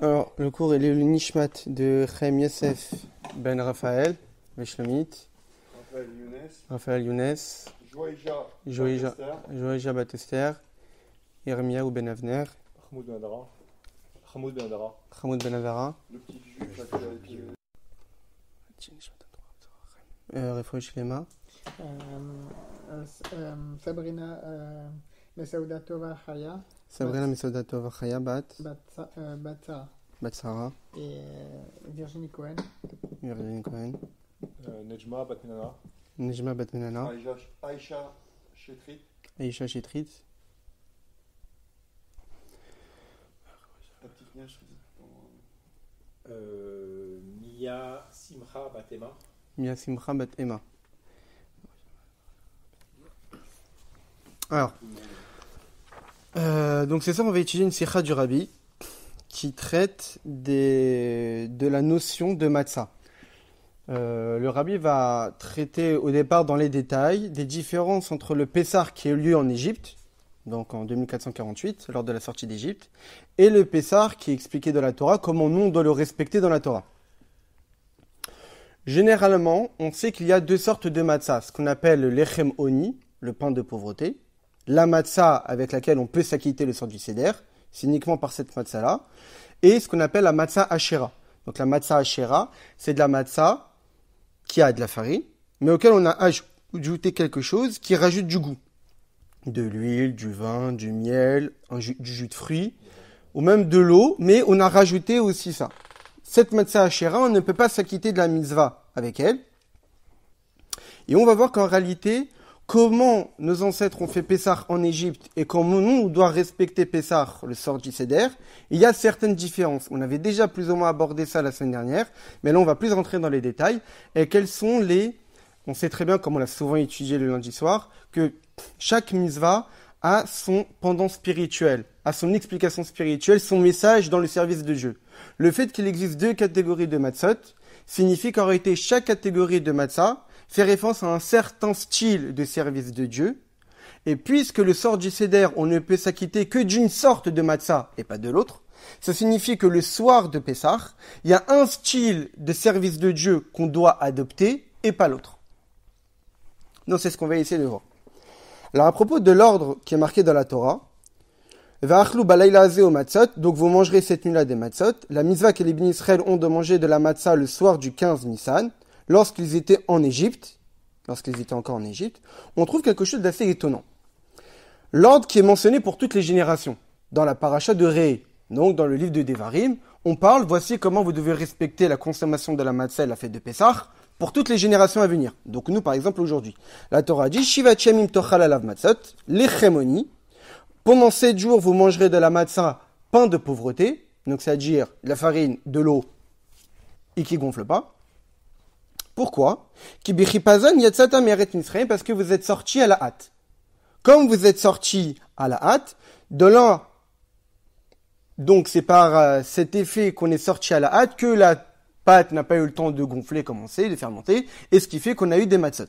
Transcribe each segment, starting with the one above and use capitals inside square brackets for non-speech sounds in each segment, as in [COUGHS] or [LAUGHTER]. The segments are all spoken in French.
Alors, le cours, est le Nishmat de Chaim Yosef Ben Raphaël, Veshlomit. Raphaël Younes. Raphaël Younes. Joija Batester. Irmia ou Ben Avner. Hamoud Ben Adara. Hamoud Ben Adara. Ben Le petit juif, euh, Lema. Euh, euh, Sabrina Mesaouda Tova Haya. Sabrina Mesodatov Raya Bat. Bat euh, Sarah. Et euh, Virginie Cohen. Virginie Cohen. Euh, Nejma Batmenana. Nejma chetrit Aïcha Chetrit. Aïcha Chetrit. Euh, Mia Simcha Batema. Mia Simcha Batema. Alors, euh, donc c'est ça, on va étudier une sira du Rabbi qui traite de la notion de matzah. Euh, le Rabbi va traiter au départ dans les détails des différences entre le Pessar qui a eu lieu en Égypte, donc en 2448, lors de la sortie d'Égypte, et le Pessah qui est expliqué dans la Torah, comment nous on doit le respecter dans la Torah. Généralement, on sait qu'il y a deux sortes de matzah, ce qu'on appelle l'Echem Oni, le pain de pauvreté, la matza avec laquelle on peut s'acquitter le sort du sédère c'est uniquement par cette matza là et ce qu'on appelle la matza hachera Donc la matza hachera c'est de la matza qui a de la farine, mais auquel on a ajouté quelque chose qui rajoute du goût. De l'huile, du vin, du miel, du jus de fruits, ou même de l'eau, mais on a rajouté aussi ça. Cette matza Ashera, on ne peut pas s'acquitter de la mitzvah avec elle. Et on va voir qu'en réalité, comment nos ancêtres ont fait Pessah en Égypte et comment nous, on doit respecter Pessah, le sort du il y a certaines différences. On avait déjà plus ou moins abordé ça la semaine dernière, mais là, on va plus rentrer dans les détails. Et quels sont les... On sait très bien, comme on l'a souvent étudié le lundi soir, que chaque misva a son pendant spirituel, a son explication spirituelle, son message dans le service de Dieu. Le fait qu'il existe deux catégories de matzot signifie qu'en réalité, chaque catégorie de matzah fait référence à un certain style de service de Dieu. Et puisque le sort du Seder, on ne peut s'acquitter que d'une sorte de matzah et pas de l'autre, ça signifie que le soir de Pessah, il y a un style de service de Dieu qu'on doit adopter et pas l'autre. Donc c'est ce qu'on va essayer de voir. Alors à propos de l'ordre qui est marqué dans la Torah, au donc vous mangerez cette nuit-là des matzot. La mitzvah que les bénis ont de manger de la matzah le soir du 15 Nissan lorsqu'ils étaient en Égypte, lorsqu'ils étaient encore en Égypte, on trouve quelque chose d'assez étonnant. L'ordre qui est mentionné pour toutes les générations, dans la paracha de Ré, donc dans le livre de Devarim, on parle, voici comment vous devez respecter la consommation de la matzah et la fête de Pessah pour toutes les générations à venir. Donc nous, par exemple, aujourd'hui, la Torah dit, Shiva Tochal Matzot, l'echemoni, pendant sept jours, vous mangerez de la matzah, pain de pauvreté, donc c'est-à-dire la farine, de l'eau, et qui gonfle pas. Pourquoi Parce que vous êtes sortis à la hâte. Comme vous êtes sortis à la hâte, de là, donc c'est par euh, cet effet qu'on est sorti à la hâte que la pâte n'a pas eu le temps de gonfler, commencer, de fermenter, et ce qui fait qu'on a eu des matzot.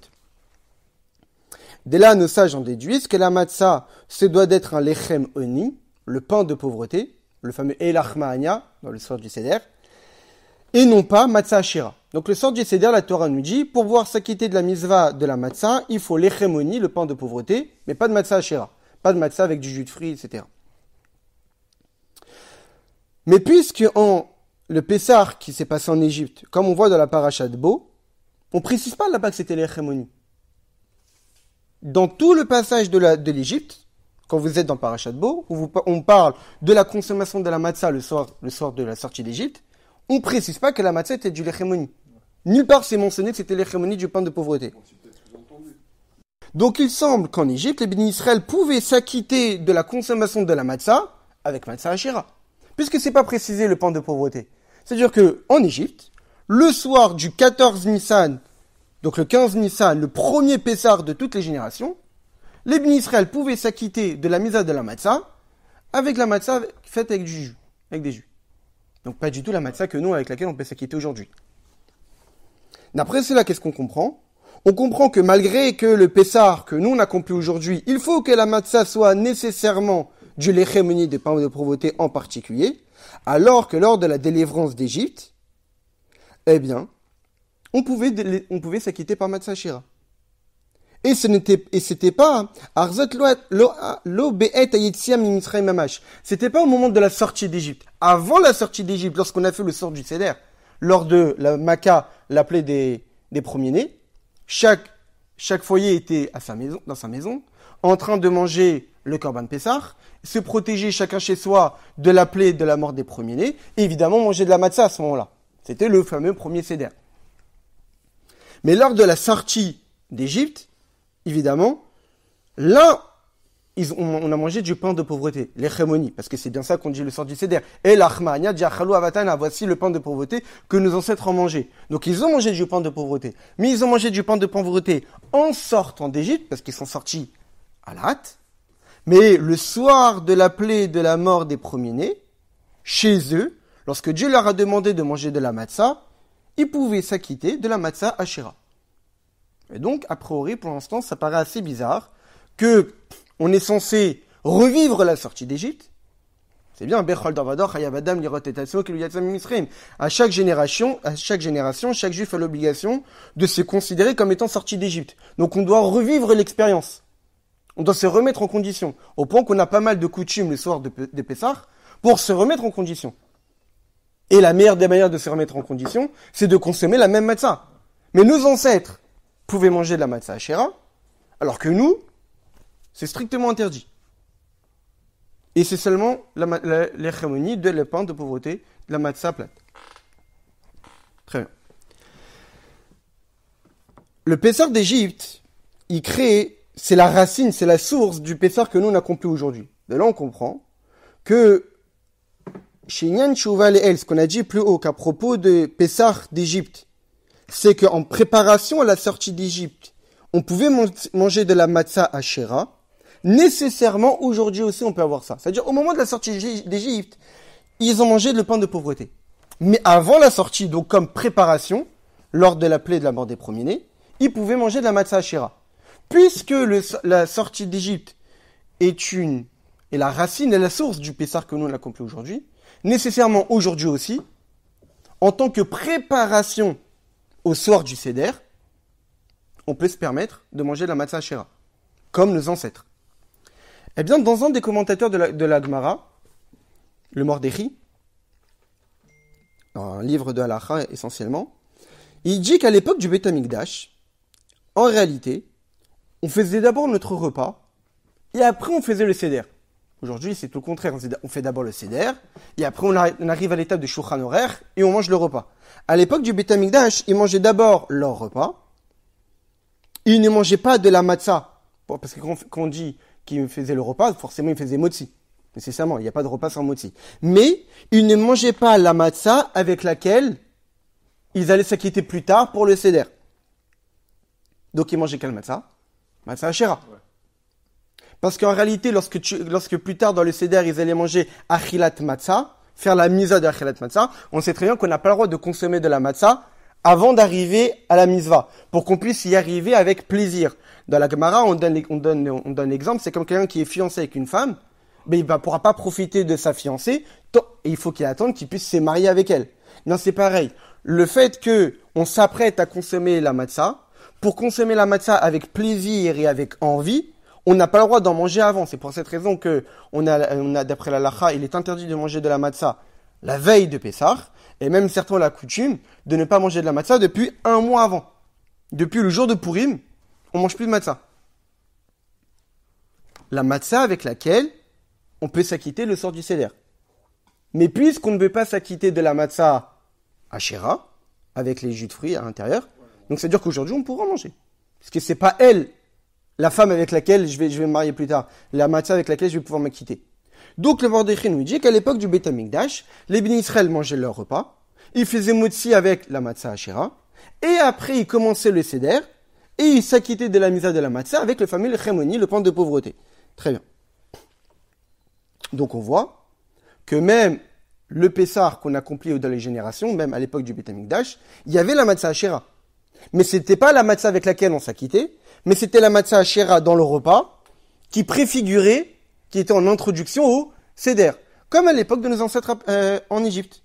Dès là, nos sages en déduisent que la matzah, ce doit d'être un lechem oni, le pain de pauvreté, le fameux elachmaania, dans le sort du Seder, et non pas matzah shira. Donc le sort du la Torah nous dit, pour pouvoir s'acquitter de la misva de la matzah, il faut l'hérémonie, le pain de pauvreté, mais pas de matzah Shéra, pas de matzah avec du jus de fruits, etc. Mais puisque en le Pessah qui s'est passé en Égypte, comme on voit dans la paracha de Beau, on précise pas là-bas que c'était l'hérémonie. Dans tout le passage de l'Égypte, quand vous êtes dans de Bo, où on parle de la consommation de la matzah le soir, le de la sortie d'Égypte, on précise pas que la matzah était du l'hérémonie. Nulle part c'est mentionné que c'était l'hérémonie du pain de pauvreté. Donc il semble qu'en Égypte, les bénis Israël pouvaient s'acquitter de la consommation de la matzah avec matzah shira, puisque c'est pas précisé le pain de pauvreté. C'est-à-dire que en Égypte, le soir du 14 Nissan, donc le 15 Nissan, le premier Pessar de toutes les générations, les bénis Israël pouvaient s'acquitter de la misa de la matzah avec la matzah faite avec du avec des jus. Donc pas du tout la matzah que nous avec laquelle on peut s'acquitter aujourd'hui. D'après cela, qu'est-ce qu'on comprend On comprend que malgré que le Pessar que nous on accomplit aujourd'hui, il faut que la matzah soit nécessairement du léchémonie des pains de pauvreté en particulier, alors que lors de la délivrance d'Égypte, eh bien, on pouvait, on pouvait s'acquitter par shira. Et ce n'était, et c'était pas, Arzot lo C'était pas au moment de la sortie d'Égypte. Avant la sortie d'Égypte, lorsqu'on a fait le sort du Seder lors de la Maca, la des, des premiers-nés. Chaque, chaque foyer était à sa maison, dans sa maison, en train de manger le Corban Pessah, se protéger chacun chez soi de la plaie de la mort des premiers-nés, et évidemment manger de la matzah à ce moment-là. C'était le fameux premier céder. Mais lors de la sortie d'Égypte, évidemment, l'un on a mangé du pain de pauvreté, l'hégémonie, parce que c'est bien ça qu'on dit le sort du cédère. Et l'Achmania, Avatana, ah, voici le pain de pauvreté que nos ancêtres ont mangé. Donc ils ont mangé du pain de pauvreté. Mais ils ont mangé du pain de pauvreté en sortant d'Égypte, parce qu'ils sont sortis à la hâte. Mais le soir de la plaie de la mort des premiers-nés, chez eux, lorsque Dieu leur a demandé de manger de la matzah, ils pouvaient s'acquitter de la matzah Shira. Et donc, a priori, pour l'instant, ça paraît assez bizarre que on est censé revivre la sortie d'Égypte. C'est bien, à chaque génération, à chaque génération, chaque juif a l'obligation de se considérer comme étant sorti d'Égypte. Donc on doit revivre l'expérience. On doit se remettre en condition. Au point qu'on a pas mal de coutumes le soir de, Pessah pour se remettre en condition. Et la meilleure des manières de se remettre en condition, c'est de consommer la même matzah. Mais nos ancêtres pouvaient manger de la matzah à alors que nous, c'est strictement interdit. Et c'est seulement l'hérémonie de la de pauvreté, de la matzah plate. Très bien. Le Pessar d'Égypte, il crée, c'est la racine, c'est la source du pessard que nous on accomplit aujourd'hui. De là, on comprend que chez Nyan Chouval et El, ce qu'on a dit plus haut qu'à propos de Pessar d'Égypte, c'est qu'en préparation à la sortie d'Égypte, on pouvait manger de la matzah à Nécessairement, aujourd'hui aussi, on peut avoir ça. C'est-à-dire, au moment de la sortie d'Égypte, ils ont mangé le pain de pauvreté. Mais avant la sortie, donc comme préparation, lors de la plaie de la mort des premiers-nés, ils pouvaient manger de la matzah chéra. Puisque le, la sortie d'Égypte est une, et la racine et la source du Pessar que nous on aujourd'hui, nécessairement aujourd'hui aussi, en tant que préparation au sort du Seder, on peut se permettre de manger de la matzah chéra, comme nos ancêtres. Eh bien, dans un des commentateurs de la, le Mordechi, un livre de Halacha essentiellement, il dit qu'à l'époque du Betamikdash, en réalité, on faisait d'abord notre repas et après on faisait le seder. Aujourd'hui, c'est tout le contraire. On fait d'abord le seder et après on arrive à l'étape de Shulchan horaire et on mange le repas. À l'époque du Betamikdash, ils mangeaient d'abord leur repas. Ils ne mangeaient pas de la matzah. Parce que quand on dit qui me faisait le repas, forcément il faisait motzi. Nécessairement, il n'y a pas de repas sans motzi. Mais ils ne mangeaient pas la matzah avec laquelle ils allaient s'acquitter plus tard pour le céder. Donc ils mangeaient quelle matzah Matzah Asherah. Parce qu'en réalité, lorsque, lorsque plus tard dans le céder, ils allaient manger achilat matzah, faire la mise de achilat matzah, on sait très bien qu'on n'a pas le droit de consommer de la matzah avant d'arriver à la misva, pour qu'on puisse y arriver avec plaisir. Dans la Gemara, on donne, on donne, on donne l'exemple, c'est comme quelqu'un qui est fiancé avec une femme, mais ben, il ne pourra pas profiter de sa fiancée, et il faut qu'il attende qu'il puisse se marier avec elle. Non, c'est pareil. Le fait que on s'apprête à consommer la matzah, pour consommer la matzah avec plaisir et avec envie, on n'a pas le droit d'en manger avant. C'est pour cette raison que on a, d'après la lacha, il est interdit de manger de la matzah la veille de Pessah, et même certains ont la coutume de ne pas manger de la matzah depuis un mois avant. Depuis le jour de Purim, on mange plus de matzah. La matza avec laquelle on peut s'acquitter le sort du céler. Mais puisqu'on ne veut pas s'acquitter de la matzah à avec les jus de fruits à l'intérieur, donc ça veut dire qu'aujourd'hui on pourra manger. Parce que c'est pas elle, la femme avec laquelle je vais, je vais me marier plus tard, la matza avec laquelle je vais pouvoir m'acquitter. Donc le Mordechai nous dit qu'à l'époque du Beth les Bnei Israël mangeaient leur repas, ils faisaient motzi avec la matzah Hashira, et après ils commençaient le seder, et ils s'acquittaient de la misa de la matzah avec le fameux Lechémoni, le pan de pauvreté. Très bien. Donc on voit que même le Pessar qu'on accomplit dans les générations, même à l'époque du Beth il y avait la matzah Hashira. Mais n'était pas la matzah avec laquelle on s'acquittait, mais c'était la matzah Hashira dans le repas, qui préfigurait qui était en introduction au Seder, comme à l'époque de nos ancêtres euh, en Égypte.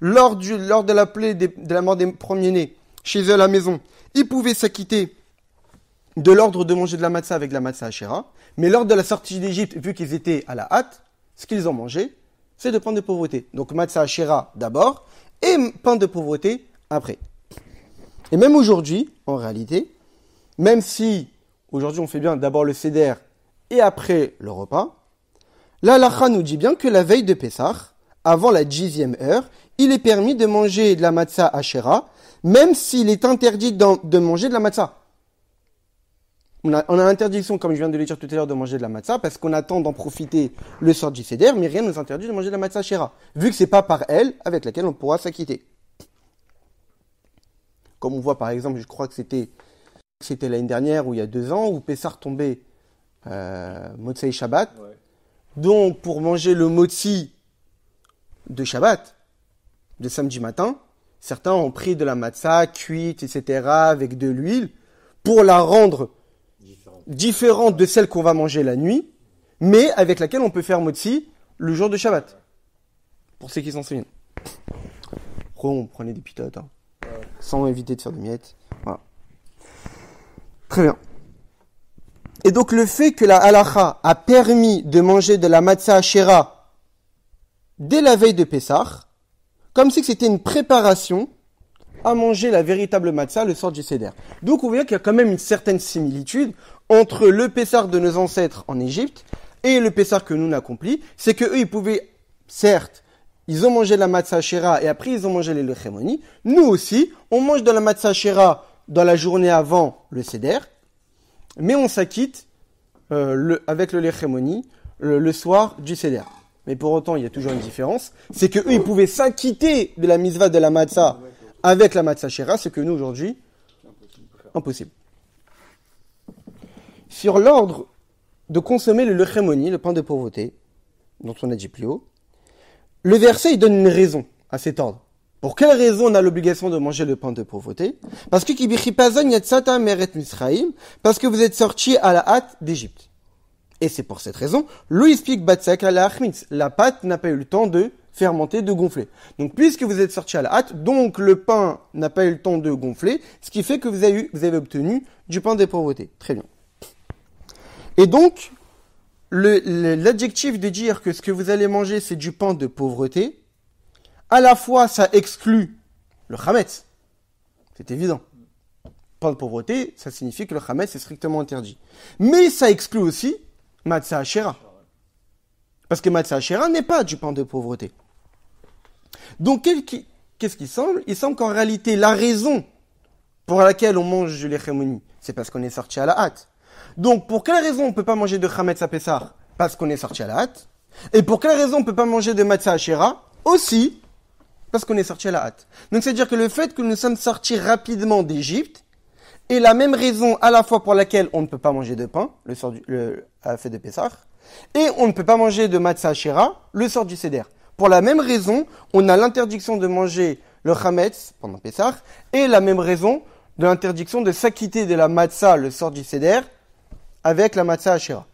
Lors, de la de la mort des premiers-nés, chez eux à la maison, ils pouvaient s'acquitter de l'ordre de manger de la matzah avec la matzah achera mais lors de la sortie d'Égypte, vu qu'ils étaient à la hâte, ce qu'ils ont mangé, c'est de pain de pauvreté. Donc matzah Asherah d'abord, et pain de pauvreté après. Et même aujourd'hui, en réalité, même si aujourd'hui on fait bien d'abord le CDR et après le repas, la l'Alacha nous dit bien que la veille de Pessah, avant la dixième heure, il est permis de manger de la matzah Shéra, même s'il est interdit de manger de la matzah. On a, l'interdiction, comme je viens de le dire tout à l'heure, de manger de la matzah, parce qu'on attend d'en profiter le sort du mais rien ne nous interdit de manger de la matzah Shéra, vu que ce n'est pas par elle avec laquelle on pourra s'acquitter. Comme on voit par exemple, je crois que c'était l'année dernière ou il y a deux ans, où Pessah tombait euh, Shabbat. Donc, pour manger le motzi de Shabbat, de samedi matin, certains ont pris de la matzah cuite, etc., avec de l'huile, pour la rendre différente de celle qu'on va manger la nuit, mais avec laquelle on peut faire motzi le jour de Shabbat. Pour ceux qui s'en souviennent. Pourquoi on prenait des pitotes, hein. sans éviter de faire des miettes. Voilà. Très bien. Et donc le fait que la halacha a permis de manger de la matzah shera dès la veille de Pessah, comme si c'était une préparation à manger la véritable matzah le sort du Seder. Donc vous voyez qu'il y a quand même une certaine similitude entre le Pessah de nos ancêtres en Égypte et le Pessah que nous accomplit. c'est que eux ils pouvaient certes ils ont mangé la matzah shera et après ils ont mangé les lechémoni. Nous aussi, on mange de la matzah shera dans la journée avant le seder mais on s'acquitte euh, le, avec le Lechémoni le, soir du CDR. Mais pour autant, il y a toujours une différence, c'est que ils pouvaient s'acquitter de la misva de la matzah avec la matzah c'est ce que nous aujourd'hui, impossible. Sur l'ordre de consommer le lechémoni, le pain de pauvreté, dont on a dit plus haut, le verset il donne une raison à cet ordre. Pour quelle raison on a l'obligation de manger le pain de pauvreté Parce que parce que vous êtes sorti à la hâte d'Égypte. Et c'est pour cette raison, Louis explique Batsak à la La pâte n'a pas eu le temps de fermenter, de gonfler. Donc puisque vous êtes sorti à la hâte, donc le pain n'a pas eu le temps de gonfler, ce qui fait que vous avez, vous avez obtenu du pain de pauvreté. Très bien. Et donc, l'adjectif de dire que ce que vous allez manger c'est du pain de pauvreté, à la fois ça exclut le Hametz, c'est évident. de pauvreté, ça signifie que le Hametz est strictement interdit. Mais ça exclut aussi Matzah Hachera. Parce que Matzah Hachera n'est pas du pain de pauvreté. Donc, qu'est-ce qui semble Il semble qu'en réalité, la raison pour laquelle on mange de c'est parce qu'on est sorti à la hâte. Donc, pour quelle raison on ne peut pas manger de Hametz à Parce qu'on est sorti à la hâte. Et pour quelle raison on ne peut pas manger de Matzah Hachera Aussi parce qu'on est sorti à la hâte. Donc c'est-à-dire que le fait que nous sommes sortis rapidement d'Égypte est la même raison à la fois pour laquelle on ne peut pas manger de pain, le sort du, fait de Pessah, et on ne peut pas manger de matzah shira, le sort du Sédère. Pour la même raison, on a l'interdiction de manger le chametz pendant Pessah, et la même raison de l'interdiction de s'acquitter de la matzah, le sort du Seder, avec la matzah shira.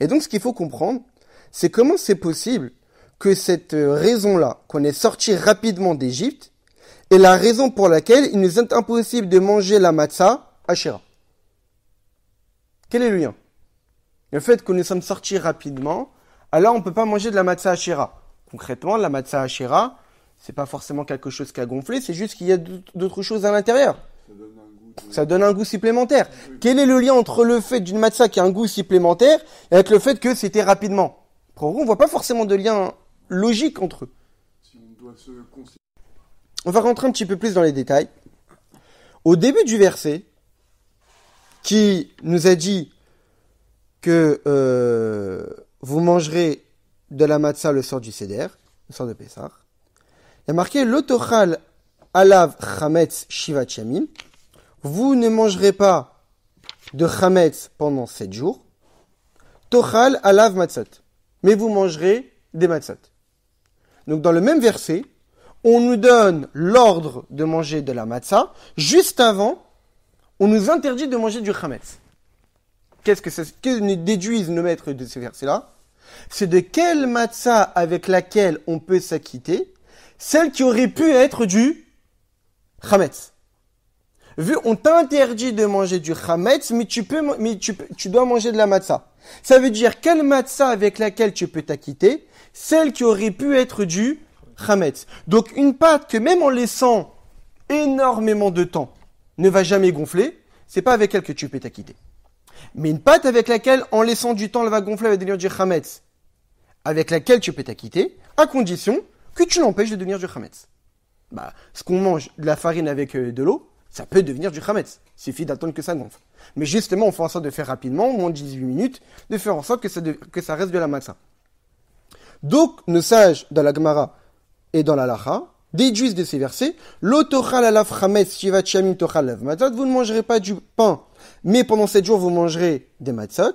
Et donc ce qu'il faut comprendre, c'est comment c'est possible que cette euh, raison-là, qu'on est sorti rapidement d'Égypte, est la raison pour laquelle il nous est impossible de manger la matzah à Shira. Quel est le lien Le fait que nous sommes sortis rapidement, alors on ne peut pas manger de la matzah à Shira. Concrètement, la matzah à Shira, c'est pas forcément quelque chose qui a gonflé, c'est juste qu'il y a d'autres choses à l'intérieur. Ça donne un goût supplémentaire. Quel est le lien entre le fait d'une matzah qui a un goût supplémentaire et avec le fait que c'était rapidement on voit pas forcément de lien logique entre eux. on, va rentrer un petit peu plus dans les détails. Au début du verset, qui nous a dit que euh, vous mangerez de la matzah le sort du Seder, le sort de Pessah, il y a marqué tochal alav chametz shivat shamim. Vous ne mangerez pas de chametz pendant sept jours. Tochal alav matzot. Mais vous mangerez des matzot. Donc dans le même verset, on nous donne l'ordre de manger de la matzah. Juste avant, on nous interdit de manger du chametz. Qu'est-ce que, que nous déduisent nos maîtres de ce verset là C'est de quelle matzah avec laquelle on peut s'acquitter Celle qui aurait pu être du chametz vu on t'interdit de manger du chametz, mais tu peux, mais tu, tu dois manger de la matzah. Ça veut dire quelle matzah avec laquelle tu peux t'acquitter Celle qui aurait pu être du chametz. Donc une pâte que même en laissant énormément de temps ne va jamais gonfler, c'est pas avec elle que tu peux t'acquitter. Mais une pâte avec laquelle, en laissant du temps, elle va gonfler, elle va devenir du chametz, avec laquelle tu peux t'acquitter, à condition que tu l'empêches de devenir du chametz. Bah, ce qu'on mange de la farine avec euh, de l'eau, ça peut devenir du Khametz. Il suffit d'attendre que ça gonfle. Mais justement, on fait en sorte de faire rapidement, moins de 18 minutes, de faire en sorte que ça, reste de la matzah. Donc, nos sages dans la Gemara et dans la Lacha déduisent de ces versets alaf chametz shivat shamim matzot. Vous ne mangerez pas du pain, mais pendant 7 jours, vous mangerez des matzot.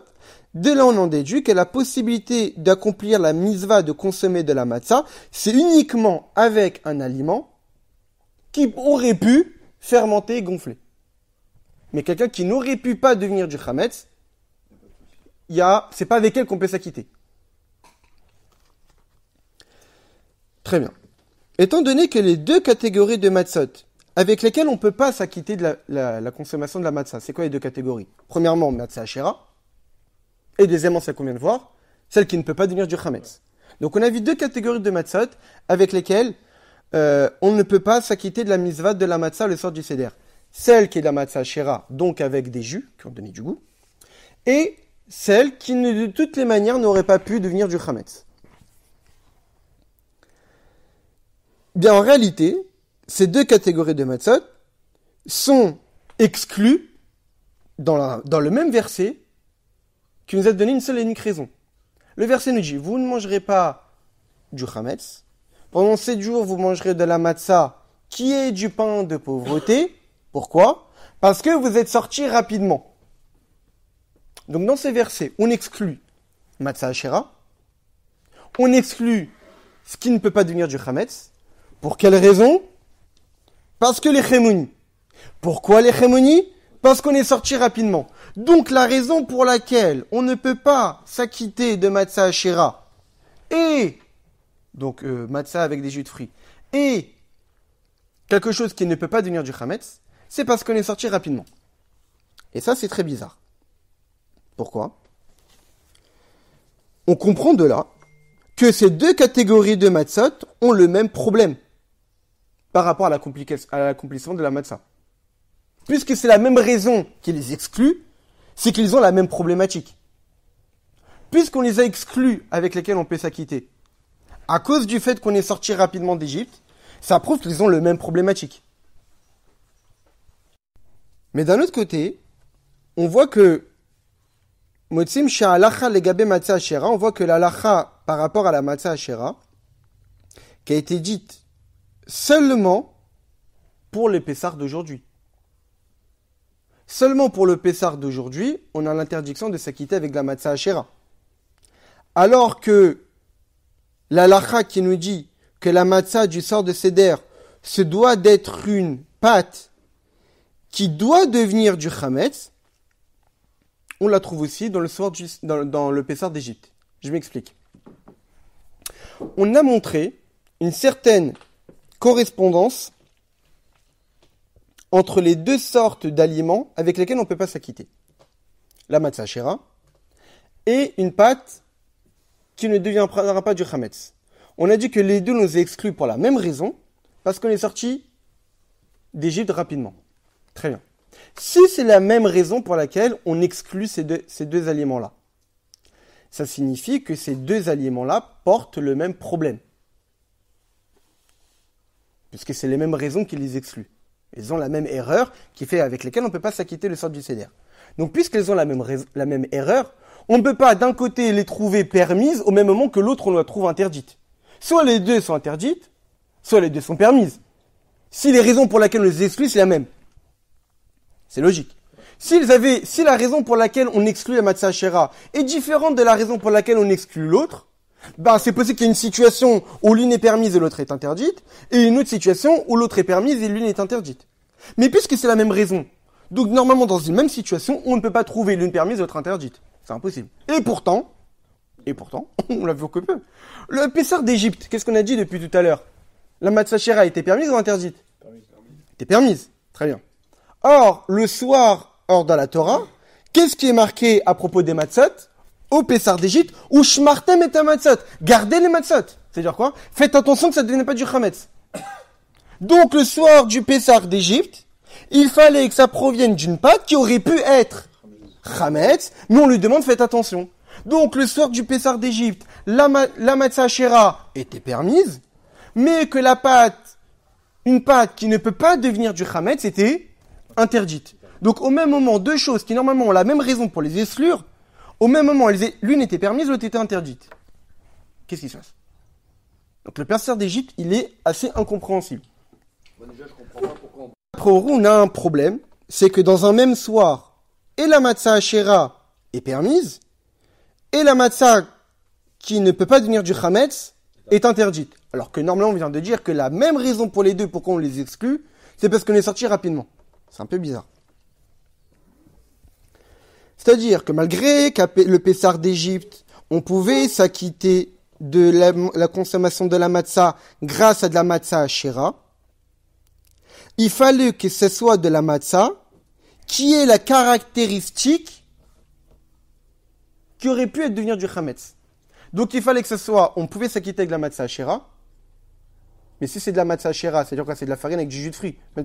Dès là, on en déduit que la possibilité d'accomplir la misva de consommer de la matzah, c'est uniquement avec un aliment qui aurait pu fermenté gonflé. Mais quelqu'un qui n'aurait pu pas devenir du ce c'est pas avec elle qu'on peut s'acquitter. Très bien. Étant donné que les deux catégories de matzot, avec lesquelles on ne peut pas s'acquitter de la, consommation de la matzah, c'est quoi les deux catégories Premièrement, matzah shera, et deuxièmement, ça qu'on vient de voir, celle qui ne peut pas devenir du chametz. Donc on a vu deux catégories de matzot avec lesquelles euh, on ne peut pas s'acquitter de la misvat de la matzah le sort du seder. Celle qui est la matzah shera, donc avec des jus qui ont donné du goût, et celle qui de toutes les manières n'aurait pas pu devenir du chametz. Bien en réalité, ces deux catégories de matzot sont exclues dans, dans le même verset qui nous a donné une seule et unique raison. Le verset nous dit, vous ne mangerez pas du chametz, pendant sept jours, vous mangerez de la matzah qui est du pain de pauvreté. Pourquoi Parce que vous êtes sortis rapidement. Donc dans ces versets, on exclut matzah Ashera, on exclut ce qui ne peut pas devenir du chametz. Pour quelle raison Parce que les chémonies. Pourquoi les chémonies Parce qu'on est sorti rapidement. Donc la raison pour laquelle on ne peut pas s'acquitter de Matzah achera est donc euh, avec des jus de fruits, et quelque chose qui ne peut pas devenir du chametz, c'est parce qu'on est sorti rapidement. Et ça, c'est très bizarre. Pourquoi On comprend de là que ces deux catégories de matzot ont le même problème par rapport à l'accomplissement de la matzah. Puisque c'est la même raison qui les exclut, c'est qu'ils ont la même problématique. Puisqu'on les a exclus avec lesquels on peut s'acquitter, à cause du fait qu'on est sorti rapidement d'Égypte, ça prouve qu'ils ont le même problématique. Mais d'un autre côté, on voit que Motsim Legabe Matsa on voit que la par rapport à la matsa Ashera, qui a été dite seulement pour les Pessars d'aujourd'hui. Seulement pour le Pessar d'aujourd'hui, on a l'interdiction de s'acquitter avec la Matsa Alors que la lacha qui nous dit que la matzah du sort de Seder se doit d'être une pâte qui doit devenir du chametz, on la trouve aussi dans le, sort dans, d'Égypte. Je m'explique. On a montré une certaine correspondance entre les deux sortes d'aliments avec lesquels on ne peut pas s'acquitter. La matzah et une pâte tu ne deviendras pas du Hametz. On a dit que les deux nous excluent pour la même raison, parce qu'on est sorti d'Égypte rapidement. Très bien. Si c'est la même raison pour laquelle on exclut ces deux, aliments-là, ça signifie que ces deux aliments-là portent le même problème. Puisque c'est les mêmes raisons qui les excluent. Ils ont la même erreur qui fait avec laquelle on ne peut pas s'acquitter le sort du CDR. Donc puisqu'elles ont la même erreur, on ne peut pas d'un côté les trouver permises au même moment que l'autre on la trouve interdite. Soit les deux sont interdites, soit les deux sont permises. Si les raisons pour lesquelles on les exclut, c'est la même. C'est logique. si la raison pour laquelle on exclut la matzah est différente de la raison pour laquelle on exclut l'autre, ben, c'est possible qu'il y ait une situation où l'une est permise et l'autre est interdite, et une autre situation où l'autre est permise et l'une est interdite. Mais puisque c'est la même raison, donc normalement dans une même situation, on ne peut pas trouver l'une permise et l'autre interdite impossible. Et pourtant, et pourtant, [LAUGHS] on l'a vu que peu. Le épaisseur d'Égypte, qu'est-ce qu'on a dit depuis tout à l'heure La a était permise ou interdite Permise. Était permise. Très bien. Or, le soir, hors dans la Torah, qu'est-ce qui est marqué à propos des matzot Au Pessar d'Égypte, ou shmartem un matzot. Gardez les matzot. C'est-à-dire quoi Faites attention que ça ne devienne pas du chametz. Donc, le soir du Pessar d'Égypte, il fallait que ça provienne d'une pâte qui aurait pu être Hametz, mais on lui demande faites attention. Donc le sort du Pessar d'Égypte, la, la était permise, mais que la pâte, une pâte qui ne peut pas devenir du Hametz était interdite. Donc au même moment, deux choses qui normalement ont la même raison pour les esslures, au même moment, l'une était permise, l'autre était interdite. Qu'est-ce qui se passe Donc le Pessar d'Égypte, il est assez incompréhensible. déjà, on a un problème, c'est que dans un même soir, et la matzah shera est permise, et la matzah qui ne peut pas devenir du chametz est interdite. Alors que normalement, on vient de dire que la même raison pour les deux, pourquoi on les exclut, c'est parce qu'on est sorti rapidement. C'est un peu bizarre. C'est-à-dire que malgré le Pessar d'Égypte, on pouvait s'acquitter de la, consommation de la matzah grâce à de la matzah shira, il fallait que ce soit de la matzah qui est la caractéristique qui aurait pu être devenir du Hametz. Donc il fallait que ce soit, on pouvait s'acquitter de la matzah Shera, mais si c'est de la matzah Shera, c'est-à-dire que c'est de la farine avec du jus de fruit, euh,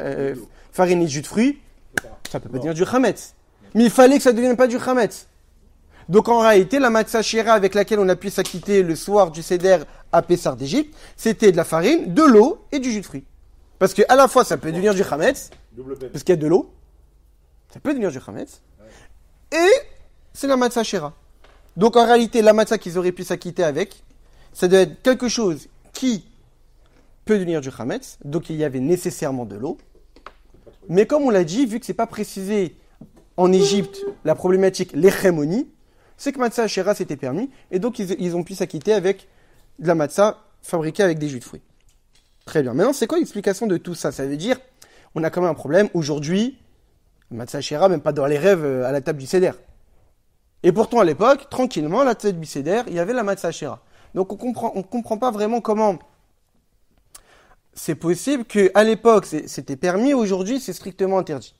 euh, farine et jus de fruits, ça peut pas devenir du Hametz. Mais il fallait que ça ne devienne pas du Hametz. Donc en réalité, la matzah Shera avec laquelle on a pu s'acquitter le soir du Seder à Pessar d'Égypte, c'était de la farine, de l'eau et du jus de fruit, Parce qu'à la fois ça peut devenir du Hametz, parce qu'il y a de l'eau, ça peut devenir du khametz. Et c'est la matzah shéra. Donc en réalité, la matzah qu'ils auraient pu s'acquitter avec, ça doit être quelque chose qui peut devenir du khametz. Donc il y avait nécessairement de l'eau. Mais comme on l'a dit, vu que ce n'est pas précisé en Égypte la problématique l'hégémonie, c'est que matzah shera s'était permis. Et donc ils, ils ont pu s'acquitter avec de la matzah fabriquée avec des jus de fruits. Très bien. Maintenant, c'est quoi l'explication de tout ça Ça veut dire, on a quand même un problème. Aujourd'hui, Matsachera, même pas dans les rêves, euh, à la table du sédère. Et pourtant, à l'époque, tranquillement, à la table du sédère, il y avait la Matsachera. Donc on comprend, on comprend pas vraiment comment c'est possible que à l'époque c'était permis, aujourd'hui c'est strictement interdit.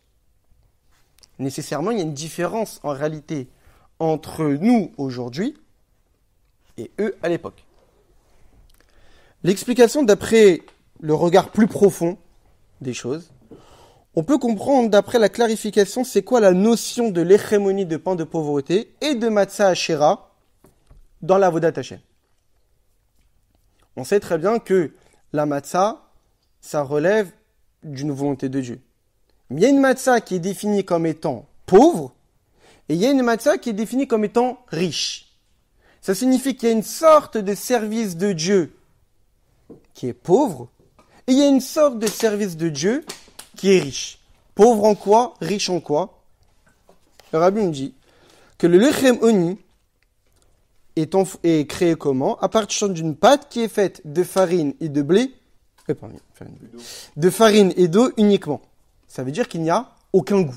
Nécessairement, il y a une différence en réalité entre nous aujourd'hui et eux à l'époque. L'explication d'après le regard plus profond des choses, on peut comprendre d'après la clarification c'est quoi la notion de l'hégémonie de pain de pauvreté et de matzah Shera dans la Vodat On sait très bien que la matzah, ça relève d'une volonté de Dieu. il y a une matzah qui est définie comme étant pauvre et il y a une matzah qui est définie comme étant riche. Ça signifie qu'il y a une sorte de service de Dieu qui est pauvre et il y a une sorte de service de Dieu qui est riche. Pauvre en quoi Riche en quoi Le rabbi me dit que le lechem oni est, est créé comment À partir d'une pâte qui est faite de farine et euh, de blé, de farine et d'eau uniquement. Ça veut dire qu'il n'y a aucun goût.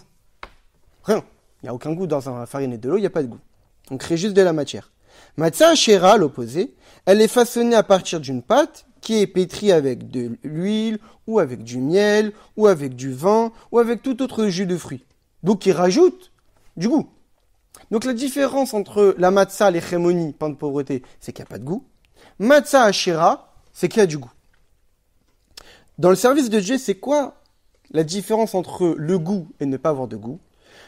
Rien. Il n'y a aucun goût dans la farine et de l'eau, il n'y a pas de goût. On crée juste de la matière. Matzah Shera, l'opposé, elle est façonnée à partir d'une pâte qui est pétri avec de l'huile, ou avec du miel, ou avec du vin, ou avec tout autre jus de fruits. Donc il rajoute du goût. Donc la différence entre la matzah, les pain de pauvreté, c'est qu'il n'y a pas de goût. Matzah ashira, c'est qu'il y a du goût. Dans le service de Dieu, c'est quoi la différence entre le goût et ne pas avoir de goût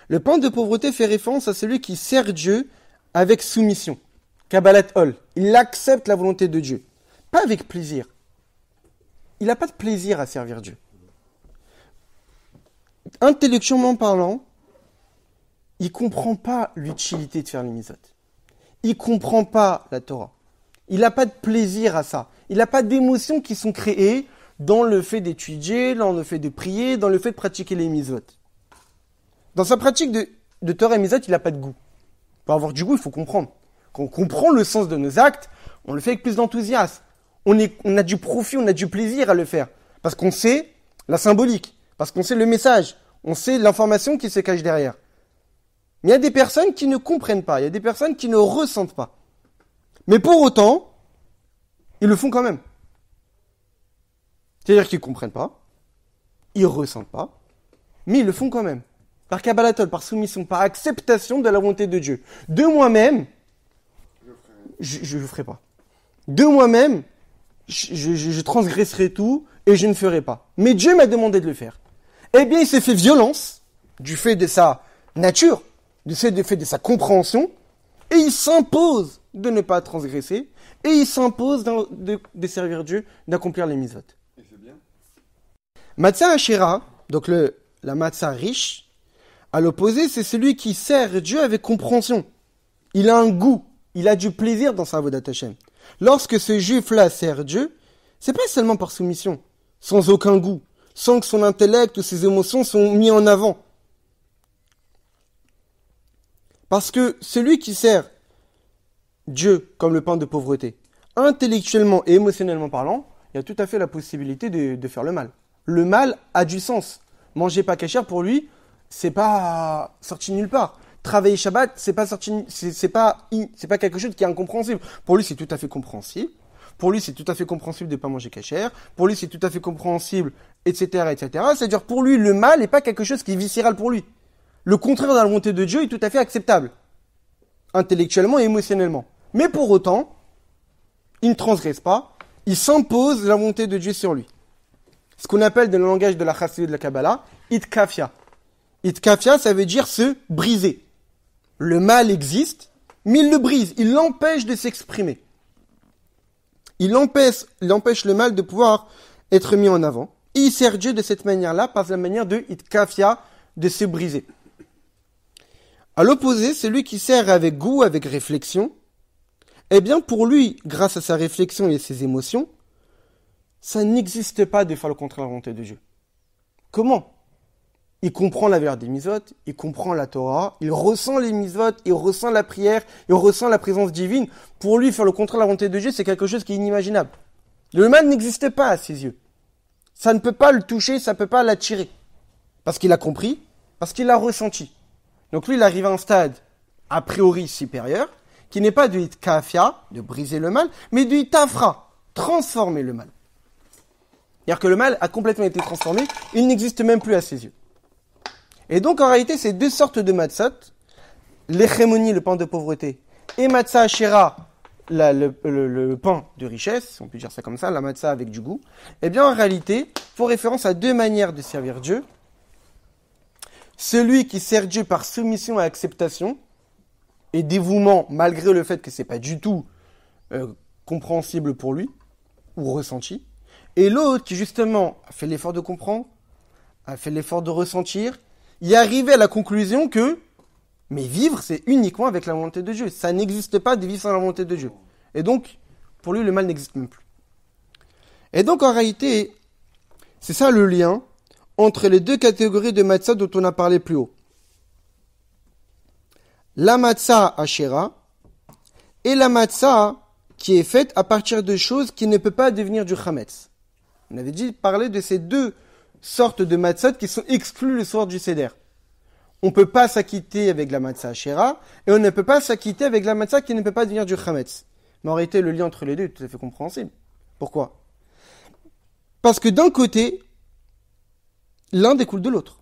Le pain de pauvreté fait référence à celui qui sert Dieu avec soumission. Kabbalat Ol, Il accepte la volonté de Dieu avec plaisir. Il n'a pas de plaisir à servir Dieu. Intellectuellement parlant, il comprend pas l'utilité de faire les misotes. Il comprend pas la Torah. Il n'a pas de plaisir à ça. Il n'a pas d'émotions qui sont créées dans le fait d'étudier, dans le fait de prier, dans le fait de pratiquer les misotes. Dans sa pratique de, Torah et misotes, il n'a pas de goût. Pour avoir du goût, il faut comprendre. Quand on comprend le sens de nos actes, on le fait avec plus d'enthousiasme on, a du profit, on a du plaisir à le faire. Parce qu'on sait la symbolique, parce qu'on sait le message, on sait l'information qui se cache derrière. Mais il y a des personnes qui ne comprennent pas, il y a des personnes qui ne ressentent pas. Mais pour autant, ils le font quand même. C'est-à-dire qu'ils ne comprennent pas, ils ne ressentent pas, mais ils le font quand même. Par Kabbalatol, par soumission, par acceptation de la volonté de Dieu. De moi-même, je ne le ferai pas. De moi-même, je, transgresserai tout et je ne ferai pas. Mais Dieu m'a demandé de le faire. Eh bien, il s'est fait violence du fait de sa nature, du fait de sa compréhension, et il s'impose de ne pas transgresser, et il s'impose de, servir Dieu, d'accomplir les misotes. c'est bien. Matzah Ashira, donc le, la matzah riche, à l'opposé, c'est celui qui sert Dieu avec compréhension. Il a un goût, il a du plaisir dans sa Vodat Hashem. Lorsque ce juif-là sert Dieu, c'est pas seulement par soumission, sans aucun goût, sans que son intellect ou ses émotions soient mis en avant. Parce que celui qui sert Dieu comme le pain de pauvreté, intellectuellement et émotionnellement parlant, il y a tout à fait la possibilité de, faire le mal. Le mal a du sens. Manger pas cachère pour lui, c'est pas sorti nulle part travailler Shabbat, c'est pas sorti, c'est pas, c'est pas quelque chose qui est incompréhensible. Pour lui, c'est tout à fait compréhensible. Pour lui, c'est tout à fait compréhensible de ne pas manger cachère. Pour lui, c'est tout à fait compréhensible, etc., etc. C'est-à-dire, pour lui, le mal n'est pas quelque chose qui est viscéral pour lui. Le contraire de la volonté de Dieu est tout à fait acceptable, intellectuellement et émotionnellement. Mais pour autant, il ne transgresse pas, il s'impose la volonté de Dieu sur lui. Ce qu'on appelle dans le langage de la chassidou de la Kabbalah, it Itkafia, ça veut dire se briser le mal existe, mais il le brise, il l'empêche de s'exprimer. Il empêche, le mal de pouvoir être mis en avant. il sert Dieu de cette manière-là, par la manière de itkafia, de se briser. À l'opposé, celui qui sert avec goût, avec réflexion, eh bien pour lui, grâce à sa réflexion et ses émotions, ça n'existe pas de faire le contraire la volonté de Dieu. Comment il comprend la valeur des misotes, il comprend la Torah, il ressent les misotes, il ressent la prière, il ressent la présence divine. Pour lui, faire le contraire à la volonté de Dieu, c'est quelque chose qui est inimaginable. Le mal n'existe pas à ses yeux. Ça ne peut pas le toucher, ça ne peut pas l'attirer. Parce qu'il a compris, parce qu'il l'a ressenti. Donc lui, il arrive à un stade a priori supérieur, qui n'est pas du kafia, de briser le mal, mais du tafra, transformer le mal. C'est-à-dire que le mal a complètement été transformé, il n'existe même plus à ses yeux. Et donc en réalité, ces deux sortes de matzot, l'hégémonie, le pain de pauvreté, et matzah asherah, le, pain de richesse, on peut dire ça comme ça, la matzah avec du goût, eh bien en réalité, font référence à deux manières de servir Dieu. Celui qui sert Dieu par soumission et acceptation, et dévouement, malgré le fait que ce n'est pas du tout euh, compréhensible pour lui, ou ressenti, et l'autre qui justement fait l'effort de comprendre, a fait l'effort de ressentir, il arrivait à la conclusion que, mais vivre, c'est uniquement avec la volonté de Dieu. Ça n'existe pas de vivre sans la volonté de Dieu. Et donc, pour lui, le mal n'existe même plus. Et donc, en réalité, c'est ça le lien entre les deux catégories de matzah dont on a parlé plus haut. La matzah Shéra et la matzah qui est faite à partir de choses qui ne peuvent pas devenir du chametz. On avait dit parler de ces deux sortes de matzot qui sont exclus le soir du Seder. On ne peut pas s'acquitter avec la matzah Shera et on ne peut pas s'acquitter avec la matzah qui ne peut pas devenir du Chametz. Mais en le lien entre les deux est tout à fait compréhensible. Pourquoi Parce que d'un côté, l'un découle de l'autre.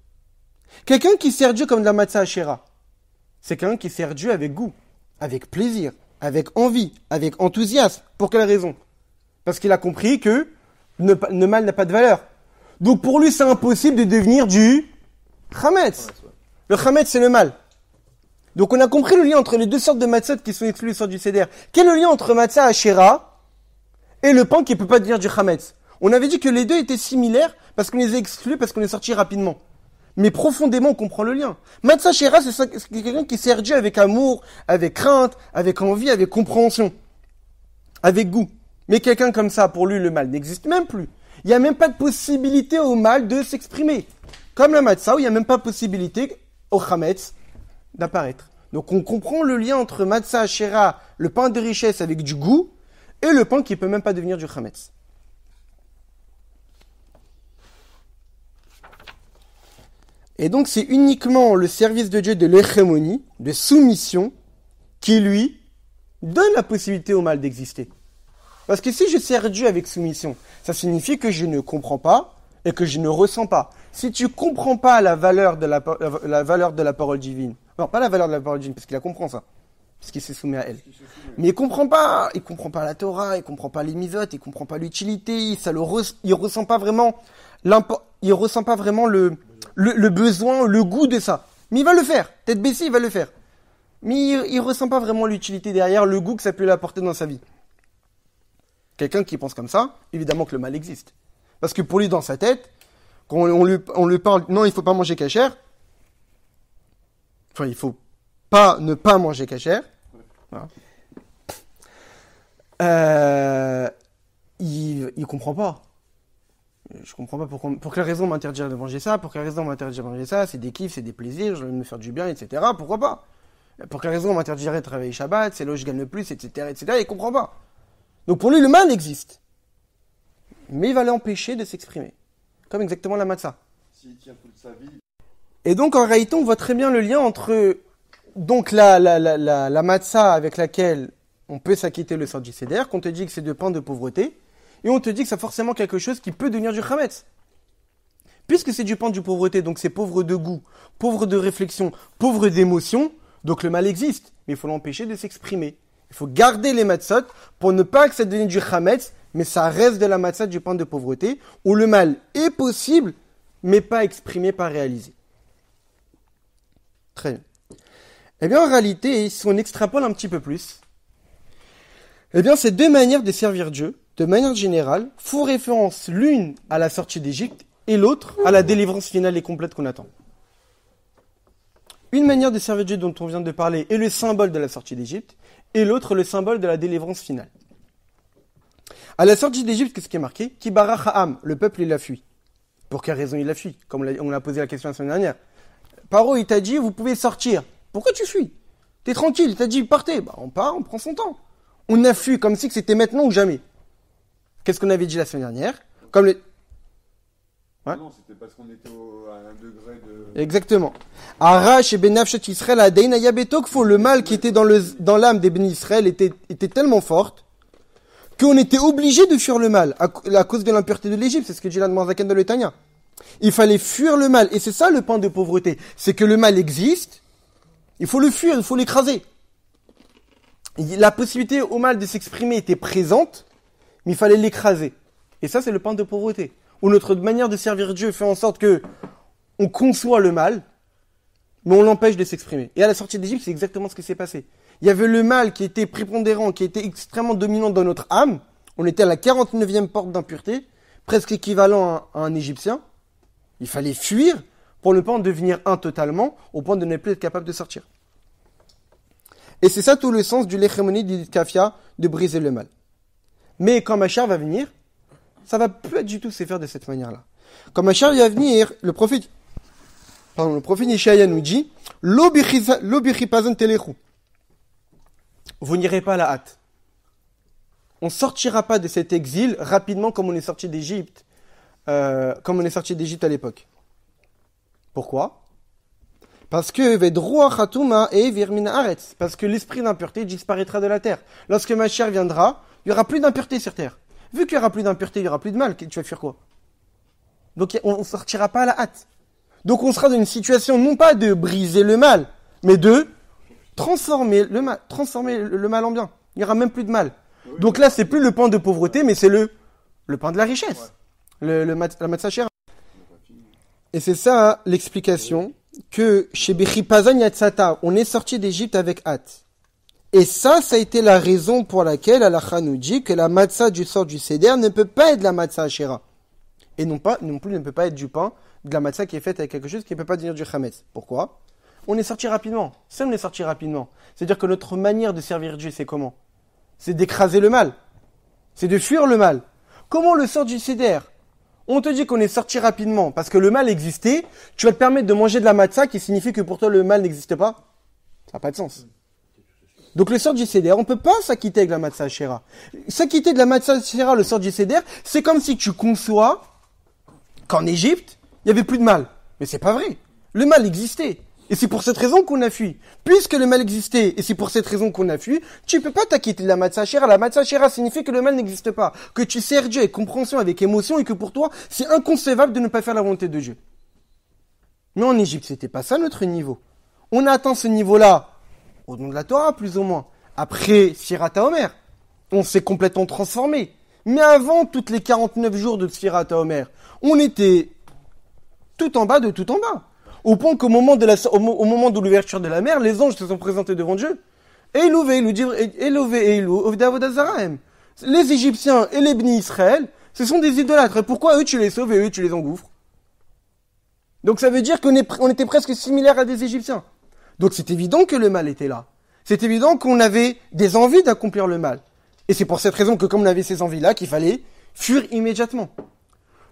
Quelqu'un qui sert Dieu comme de la matzah Shera, c'est quelqu'un qui sert Dieu avec goût, avec plaisir, avec envie, avec enthousiasme. Pour quelle raison Parce qu'il a compris que le mal n'a pas de valeur. Donc pour lui, c'est impossible de devenir du Khametz. Le Khametz, c'est le mal. Donc on a compris le lien entre les deux sortes de matzot qui sont exclues sur du CDR. Quel est le lien entre matzah Hashira et le pain qui ne peut pas devenir du Khametz On avait dit que les deux étaient similaires parce qu'on les a exclus, parce qu'on est sorti rapidement. Mais profondément, on comprend le lien. Matzah Hashira, c'est quelqu'un qui sert Dieu avec amour, avec crainte, avec envie, avec compréhension, avec goût. Mais quelqu'un comme ça, pour lui, le mal n'existe même plus. Il n'y a même pas de possibilité au mal de s'exprimer. Comme la matzah, où il n'y a même pas de possibilité au chametz d'apparaître. Donc on comprend le lien entre matzah, shera, le pain de richesse avec du goût, et le pain qui ne peut même pas devenir du chametz. Et donc c'est uniquement le service de Dieu de l'hégémonie, de soumission, qui lui donne la possibilité au mal d'exister. Parce que si je sers Dieu avec soumission, ça signifie que je ne comprends pas et que je ne ressens pas. Si tu comprends pas la valeur de la, valeur de la parole divine, non, pas la valeur de la parole divine, parce qu'il la comprend ça, parce qu'il s'est soumis à elle. Mais il comprend pas, il comprend pas la Torah, il comprend pas les misotes, il comprend pas l'utilité, ça le il ressent pas vraiment il ressent pas vraiment le, le, besoin, le goût de ça. Mais il va le faire. Tête baissée, il va le faire. Mais il, il ressent pas vraiment l'utilité derrière, le goût que ça peut apporter dans sa vie. Quelqu'un qui pense comme ça, évidemment que le mal existe. Parce que pour lui, dans sa tête, quand on, lui, on lui, parle, non, il ne faut pas manger cachère, enfin, il faut pas ne pas manger cachère, euh, il, ne comprend pas. Je comprends pas pourquoi, pour quelle raison m'interdirait de manger ça, pour quelle raison m'interdirait de manger ça, c'est des kiffs, c'est des plaisirs, je vais me faire du bien, etc. Pourquoi pas Pour quelle raison m'interdirait de travailler Shabbat, c'est là où je gagne le plus, etc. etc. Il comprend pas. Donc pour lui, le mal existe. Mais il va l'empêcher de s'exprimer. Comme exactement la matzah. Et donc en réalité, on voit très bien le lien entre donc la, la, la, la, la matzah avec laquelle on peut s'acquitter le sort du CDR, qu'on te dit que c'est de pain de pauvreté, et on te dit que c'est forcément quelque chose qui peut devenir du Hametz. Puisque c'est du pain de pauvreté, donc c'est pauvre de goût, pauvre de réflexion, pauvre d'émotion, donc le mal existe, mais il faut l'empêcher de s'exprimer. Il faut garder les matzot pour ne pas que ça devienne du chametz, mais ça reste de la matzot du pain de pauvreté, où le mal est possible, mais pas exprimé, pas réalisé. Très bien. Eh bien, en réalité, si on extrapole un petit peu plus, eh bien, ces deux manières de servir Dieu, de manière générale, font référence l'une à la sortie d'Égypte et l'autre à la délivrance finale et complète qu'on attend. Une manière de servir Dieu dont on vient de parler est le symbole de la sortie d'Égypte, et l'autre le symbole de la délivrance finale. À la sortie d'Égypte, qu'est-ce qui est marqué Kibara Ha'am, le peuple il a fui. Pour quelle raison il a fui Comme on l'a posé la question la semaine dernière. Paro, il t'a dit, vous pouvez sortir. Pourquoi tu fuis T'es tranquille, il t'a dit, partez. Bah, on part, on prend son temps. On a fui comme si c'était maintenant ou jamais. Qu'est-ce qu'on avait dit la semaine dernière Comme non, c'était parce qu'on était à un degré de. Exactement. et Israël à le mal qui était dans l'âme des Ben Israël était, tellement forte qu'on était obligé de fuir le mal à, cause de l'impureté de l'Égypte. C'est ce que dit l'Anne dans de Tanya. Il fallait fuir le mal. Et c'est ça le pain de pauvreté. C'est que le mal existe. Il faut le fuir, il faut l'écraser. La possibilité au mal de s'exprimer était présente, mais il fallait l'écraser. Et ça, c'est le pain de pauvreté où notre manière de servir Dieu fait en sorte que on conçoit le mal, mais on l'empêche de s'exprimer. Et à la sortie d'Égypte, c'est exactement ce qui s'est passé. Il y avait le mal qui était prépondérant, qui était extrêmement dominant dans notre âme. On était à la 49e porte d'impureté, presque équivalent à un Égyptien. Il fallait fuir pour ne pas en devenir un totalement, au point de ne plus être capable de sortir. Et c'est ça tout le sens du léchémonie du Kafia, de briser le mal. Mais quand Machar va venir, ça va plus du tout se faire de cette manière-là. Comme Achar vient le prophète, le prophète Ishaïa nous dit, Vous n'irez pas à la hâte. On sortira pas de cet exil rapidement comme on est sorti d'Égypte, euh, comme on est sorti d'Égypte à l'époque. Pourquoi parce que parce que l'esprit d'impureté disparaîtra de la terre. Lorsque Machère viendra, il n'y aura plus d'impureté sur terre. Vu qu'il n'y aura plus d'impureté, il n'y aura plus de mal, tu vas faire quoi Donc on ne sortira pas à la hâte. Donc on sera dans une situation non pas de briser le mal, mais de transformer le mal, transformer le mal en bien. Il n'y aura même plus de mal. Donc là, c'est plus le pain de pauvreté, mais c'est le, le pain de la richesse, le, la Et c'est ça l'explication que chez Bechipazan Yatsata, on est sorti d'Égypte avec hâte. Et ça, ça a été la raison pour laquelle Allah nous dit que la matzah du sort du céder ne peut pas être la matzah Asherah. Et non, pas, non plus ne peut pas être du pain, de la matzah qui est faite avec quelque chose qui ne peut pas devenir du chametz. Pourquoi On est sorti rapidement. Ça, on est sorti rapidement. C'est-à-dire que notre manière de servir Dieu, c'est comment C'est d'écraser le mal. C'est de fuir le mal. Comment le sort du céder on te dit qu'on est sorti rapidement parce que le mal existait, tu vas te permettre de manger de la matzah qui signifie que pour toi le mal n'existe pas Ça n'a pas de sens. Donc le sort du on peut pas s'acquitter avec la Matzah S'acquitter de la Matzah le sort du CDR, c'est comme si tu conçois qu'en Égypte, il y avait plus de mal. Mais c'est pas vrai. Le mal existait. Et c'est pour cette raison qu'on a fui. Puisque le mal existait, et c'est pour cette raison qu'on a fui, tu peux pas t'acquitter de la Matsahéra. La Matsahéra signifie que le mal n'existe pas, que tu sers Dieu avec compréhension, avec émotion, et que pour toi, c'est inconcevable de ne pas faire la volonté de Dieu. Mais en Égypte, c'était pas ça notre niveau. On a atteint ce niveau-là au nom de la Torah, plus ou moins. Après Sirata Omer, on s'est complètement transformé. Mais avant toutes les 49 jours de Sirata Omer, on était tout en bas de tout en bas. Au point qu'au moment de la, au, au moment de l'ouverture de la mer, les anges se sont présentés devant Dieu. et Les Égyptiens et les Bni Israël, ce sont des idolâtres. Et pourquoi eux tu les sauves et eux tu les engouffres Donc ça veut dire qu'on on était presque similaires à des Égyptiens. Donc c'est évident que le mal était là. C'est évident qu'on avait des envies d'accomplir le mal. Et c'est pour cette raison que comme on avait ces envies-là, qu'il fallait fuir immédiatement.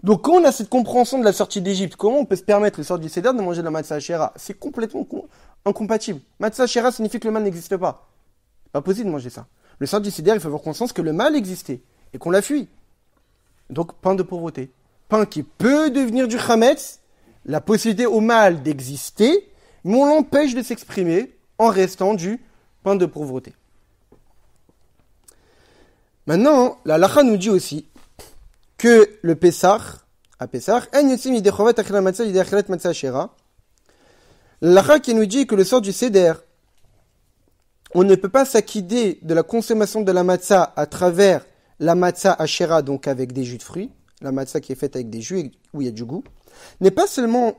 Donc quand on a cette compréhension de la sortie d'Égypte, comment on peut se permettre, le sort du Sédère, de manger de la matzah C'est complètement incompatible. Matzah signifie que le mal n'existe pas. Pas possible de manger ça. Le sort du Sédère, il faut avoir conscience que le mal existait et qu'on l'a fui. Donc pain de pauvreté. Pain qui peut devenir du chametz, la possibilité au mal d'exister, mais on l'empêche de s'exprimer en restant du pain de pauvreté. Maintenant, la Lacha nous dit aussi que le Pessah, à Pessah, la qui nous dit que le sort du Seder, on ne peut pas s'acquitter de la consommation de la matzah à travers la matzah Chéra, donc avec des jus de fruits, la matzah qui est faite avec des jus où il y a du goût, n'est pas seulement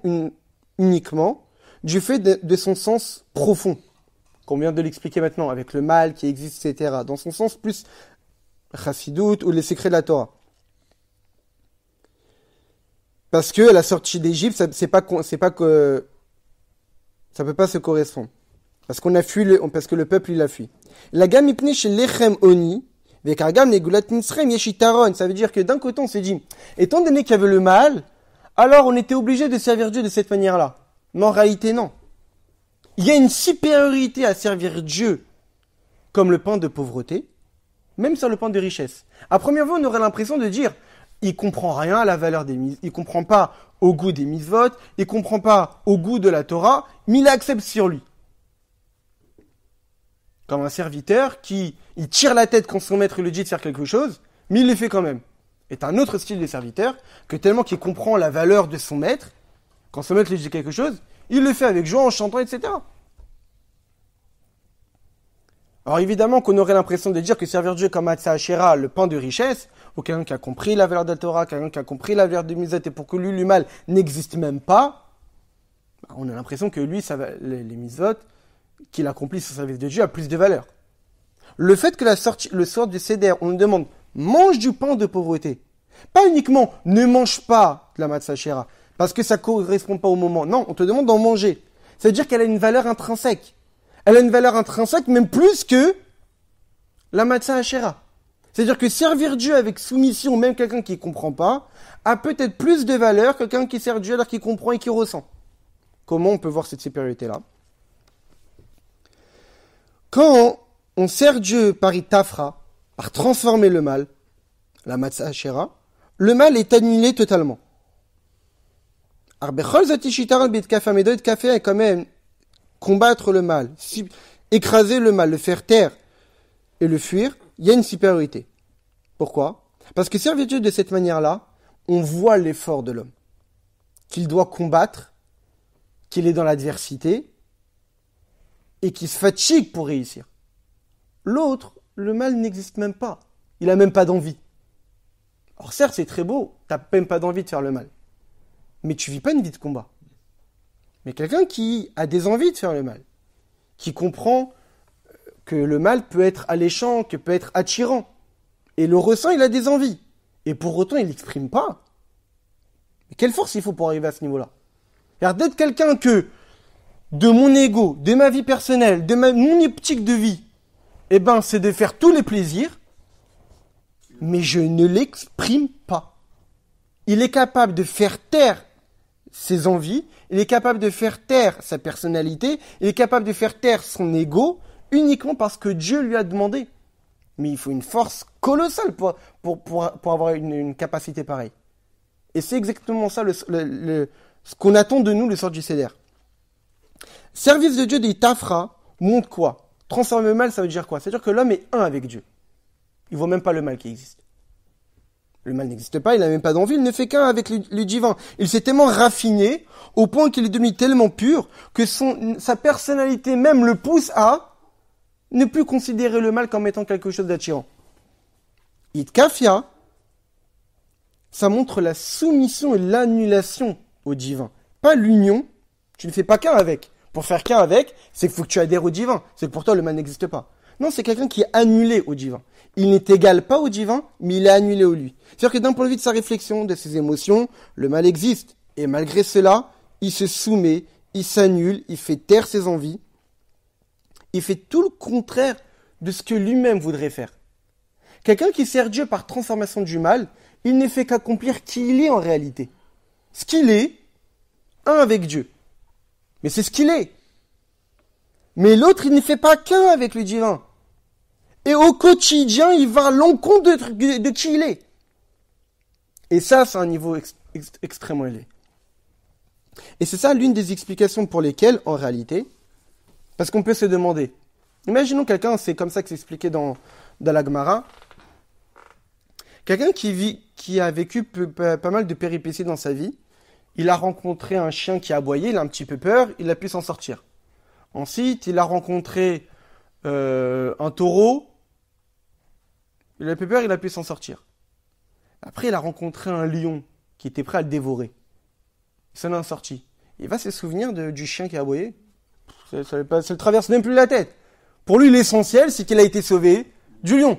uniquement du fait de, son sens profond, qu'on vient de l'expliquer maintenant, avec le mal qui existe, etc., dans son sens plus Chassidut ou les secrets de la Torah. Parce que la sortie d'Égypte, c'est pas, c'est pas que, ça peut pas se correspondre. Parce qu'on a fui le, parce que le peuple, il a fui. La gamme chez l'Echem Oni, ça veut dire que d'un côté, on s'est dit, étant donné qu'il y avait le mal, alors on était obligé de servir Dieu de cette manière-là. Mais en réalité, non. Il y a une supériorité à servir Dieu comme le pain de pauvreté, même sur le pain de richesse. À première vue, on aurait l'impression de dire, il comprend rien à la valeur des mises, il comprend pas au goût des mises-votes, il comprend pas au goût de la Torah, mais il accepte sur lui. Comme un serviteur qui, il tire la tête quand son maître lui dit de faire quelque chose, mais il le fait quand même. Est un autre style de serviteur que tellement qu'il comprend la valeur de son maître, quand son maître lui dit quelque chose, il le fait avec joie, en chantant, etc. Alors évidemment qu'on aurait l'impression de dire que servir Dieu comme hachera, le pain de richesse, ou quelqu'un qui a compris la valeur de la Torah, quelqu'un qui a compris la valeur de Misette, et pour que lui, le mal n'existe même pas, bah, on a l'impression que lui, ça les, qu'il accomplit son service de Dieu a plus de valeur. Le fait que la sortie, le sort du CDR, on nous demande mange du pain de pauvreté. Pas uniquement ne mange pas de la matzah parce que ça ne correspond pas au moment. Non, on te demande d'en manger. cest à dire qu'elle a une valeur intrinsèque. Elle a une valeur intrinsèque même plus que la matzah hachera. C'est-à-dire que servir Dieu avec soumission, même quelqu'un qui ne comprend pas, a peut-être plus de valeur que quelqu'un qui sert Dieu alors qu'il comprend et qui ressent. Comment on peut voir cette supériorité-là Quand on sert Dieu par itafra, par transformer le mal, la matzah hachera, le mal est annulé totalement est quand même combattre le mal, écraser le mal, le faire taire et le fuir, il y a une supériorité. Pourquoi Parce que servitude de cette manière-là, on voit l'effort de l'homme, qu'il doit combattre, qu'il est dans l'adversité et qu'il se fatigue pour réussir. L'autre, le mal n'existe même pas. Il n'a même pas d'envie. Or certes, c'est très beau, tu n'as même pas d'envie de faire le mal mais tu vis pas une vie de combat. Mais quelqu'un qui a des envies de faire le mal, qui comprend euh, que le mal peut être alléchant, que peut être attirant, et le ressent, il a des envies, et pour autant il l'exprime pas. Mais quelle force il faut pour arriver à ce niveau-là Car d'être quelqu'un que, de mon ego, de ma vie personnelle, de ma, mon optique de vie, eh ben c'est de faire tous les plaisirs, mais je ne l'exprime pas. Il est capable de faire taire ses envies, il est capable de faire taire sa personnalité, il est capable de faire taire son ego uniquement parce que Dieu lui a demandé. Mais il faut une force colossale pour, pour, pour, avoir une, capacité pareille. Et c'est exactement ça le, ce qu'on attend de nous, le sort du CDR. Service de Dieu des Tafra montre quoi Transformer le mal, ça veut dire quoi C'est-à-dire que l'homme est un avec Dieu. Il voit même pas le mal qui existe. Le mal n'existe pas, il n'a même pas d'envie, il ne fait qu'un avec le, divin. Il s'est tellement raffiné, au point qu'il est devenu tellement pur, que son, sa personnalité même le pousse à ne plus considérer le mal comme étant quelque chose d'attirant. kafia » ça montre la soumission et l'annulation au divin. Pas l'union, tu ne fais pas qu'un avec. Pour faire qu'un avec, c'est qu'il faut que tu adhères au divin. C'est que pour toi, le mal n'existe pas. Non, c'est quelqu'un qui est annulé au divin. Il n'est égal pas au divin, mais il est annulé au lui. C'est-à-dire que d'un point de vue de sa réflexion, de ses émotions, le mal existe. Et malgré cela, il se soumet, il s'annule, il fait taire ses envies. Il fait tout le contraire de ce que lui-même voudrait faire. Quelqu'un qui sert Dieu par transformation du mal, il n'est fait qu'accomplir qui il est en réalité. Ce qu'il est, un avec Dieu. Mais c'est ce qu'il est. Mais l'autre, il ne fait pas qu'un avec le divin. Et au quotidien, il va à l'encontre de, de, est. Et ça, c'est un niveau extrêmement élevé. Et c'est ça l'une des explications pour lesquelles, en réalité, parce qu'on peut se demander, imaginons quelqu'un, c'est comme ça que c'est expliqué dans, Dalagmara. quelqu'un qui, vit, qui a vécu pas, mal de péripéties dans sa vie, il a rencontré un chien qui a aboyé, il a un petit peu peur, il a pu s'en sortir. Ensuite, il a rencontré euh, un taureau, il peur, il a pu s'en sortir. Après, il a rencontré un lion qui était prêt à le dévorer. Il s'en est sorti. Il va se souvenir du chien qui a aboyé. Ça, ne le traverse même plus la tête. Pour lui, l'essentiel, c'est qu'il a été sauvé du lion.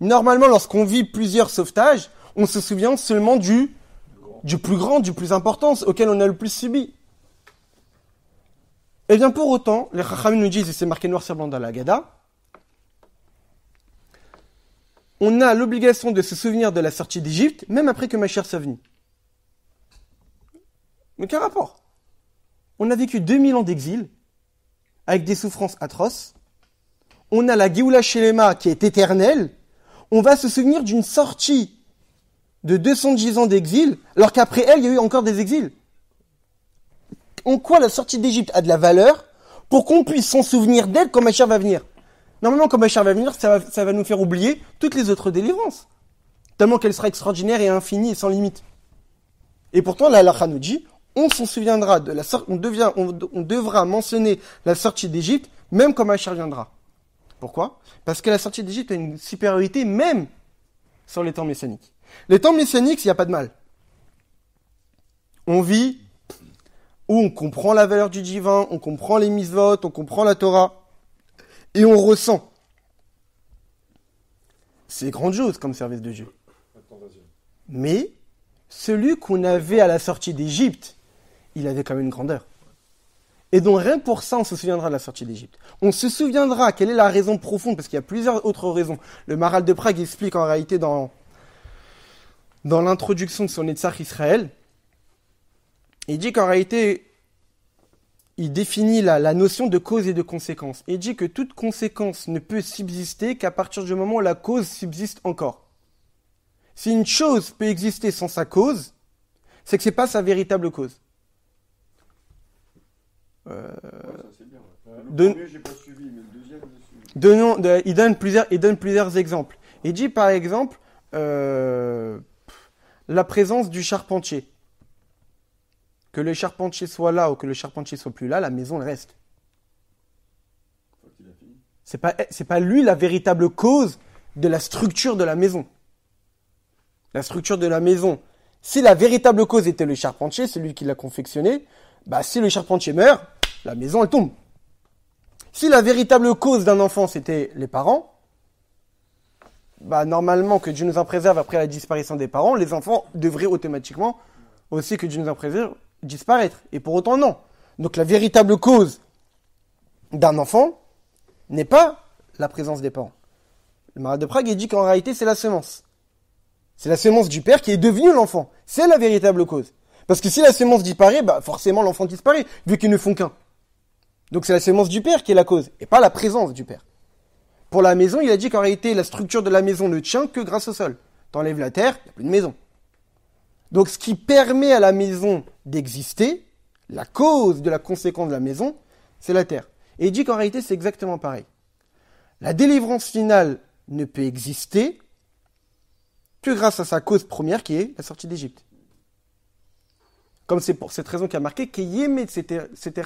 Normalement, lorsqu'on vit plusieurs sauvetages, on se souvient seulement du, du plus grand, du plus important, auquel on a le plus subi. Eh bien pour autant, les Chachamim nous disent, et c'est marqué noir sur blanc dans la Gada, on a l'obligation de se souvenir de la sortie d'Égypte, même après que chère soit venu. Mais quel rapport On a vécu 2000 ans d'exil, avec des souffrances atroces. On a la Géoula Shelema qui est éternelle. On va se souvenir d'une sortie de 210 ans d'exil, alors qu'après elle, il y a eu encore des exils. En quoi la sortie d'Égypte a de la valeur pour qu'on puisse s'en souvenir d'elle quand chère va venir Normalement, quand Bachar va venir, ça va, ça va nous faire oublier toutes les autres délivrances. Tellement qu'elle sera extraordinaire et infinie et sans limite. Et pourtant, la nous dit, on s'en souviendra de la sortie, on, devient, on, devra mentionner la sortie d'Égypte, même quand Bachar viendra. Pourquoi Parce que la sortie d'Égypte a une supériorité même sur les temps messianiques. Les temps messianiques, il n'y a pas de mal. On vit où on comprend la valeur du divin, on comprend les mises on comprend la Torah et on ressent. C'est grandiose comme service de Dieu. Mais celui qu'on avait à la sortie d'Égypte, il avait quand même une grandeur. Et donc rien pour ça, on se souviendra de la sortie d'Égypte. On se souviendra quelle est la raison profonde, parce qu'il y a plusieurs autres raisons. Le Maral de Prague explique en réalité dans, dans l'introduction de son Netzach Israël, il dit qu'en réalité, il définit la, notion de cause et de conséquence Il dit que toute conséquence ne peut subsister qu'à partir du moment où la cause subsiste encore. Si une chose peut exister sans sa cause, c'est que ce n'est pas sa véritable cause. Euh, il, donne plusieurs, il donne plusieurs exemples. Il dit par exemple euh, la présence du charpentier. Que le charpentier soit là ou que le charpentier soit plus là, la maison elle reste. C'est pas, c'est pas lui la véritable cause de la structure de la maison. La structure de la maison. Si la véritable cause était le charpentier, celui qui l'a confectionné, bah si le charpentier meurt, la maison elle tombe. Si la véritable cause d'un enfant c'était les parents, bah normalement que Dieu nous en préserve après la disparition des parents, les enfants devraient automatiquement aussi que Dieu nous en préserve disparaître. Et pour autant, non. Donc la véritable cause d'un enfant n'est pas la présence des parents. Le marat de Prague il dit qu'en réalité, c'est la semence. C'est la semence du père qui est devenue l'enfant. C'est la véritable cause. Parce que si la semence disparaît, bah, forcément l'enfant disparaît, vu qu'ils ne font qu'un. Donc c'est la semence du père qui est la cause, et pas la présence du père. Pour la maison, il a dit qu'en réalité, la structure de la maison ne tient que grâce au sol. T'enlèves la terre, il n'y a plus de maison. Donc ce qui permet à la maison d'exister, la cause de la conséquence de la maison, c'est la terre. Et il dit qu'en réalité, c'est exactement pareil. La délivrance finale ne peut exister que grâce à sa cause première qui est la sortie d'Égypte. Comme c'est pour cette raison qu'il a marqué c'était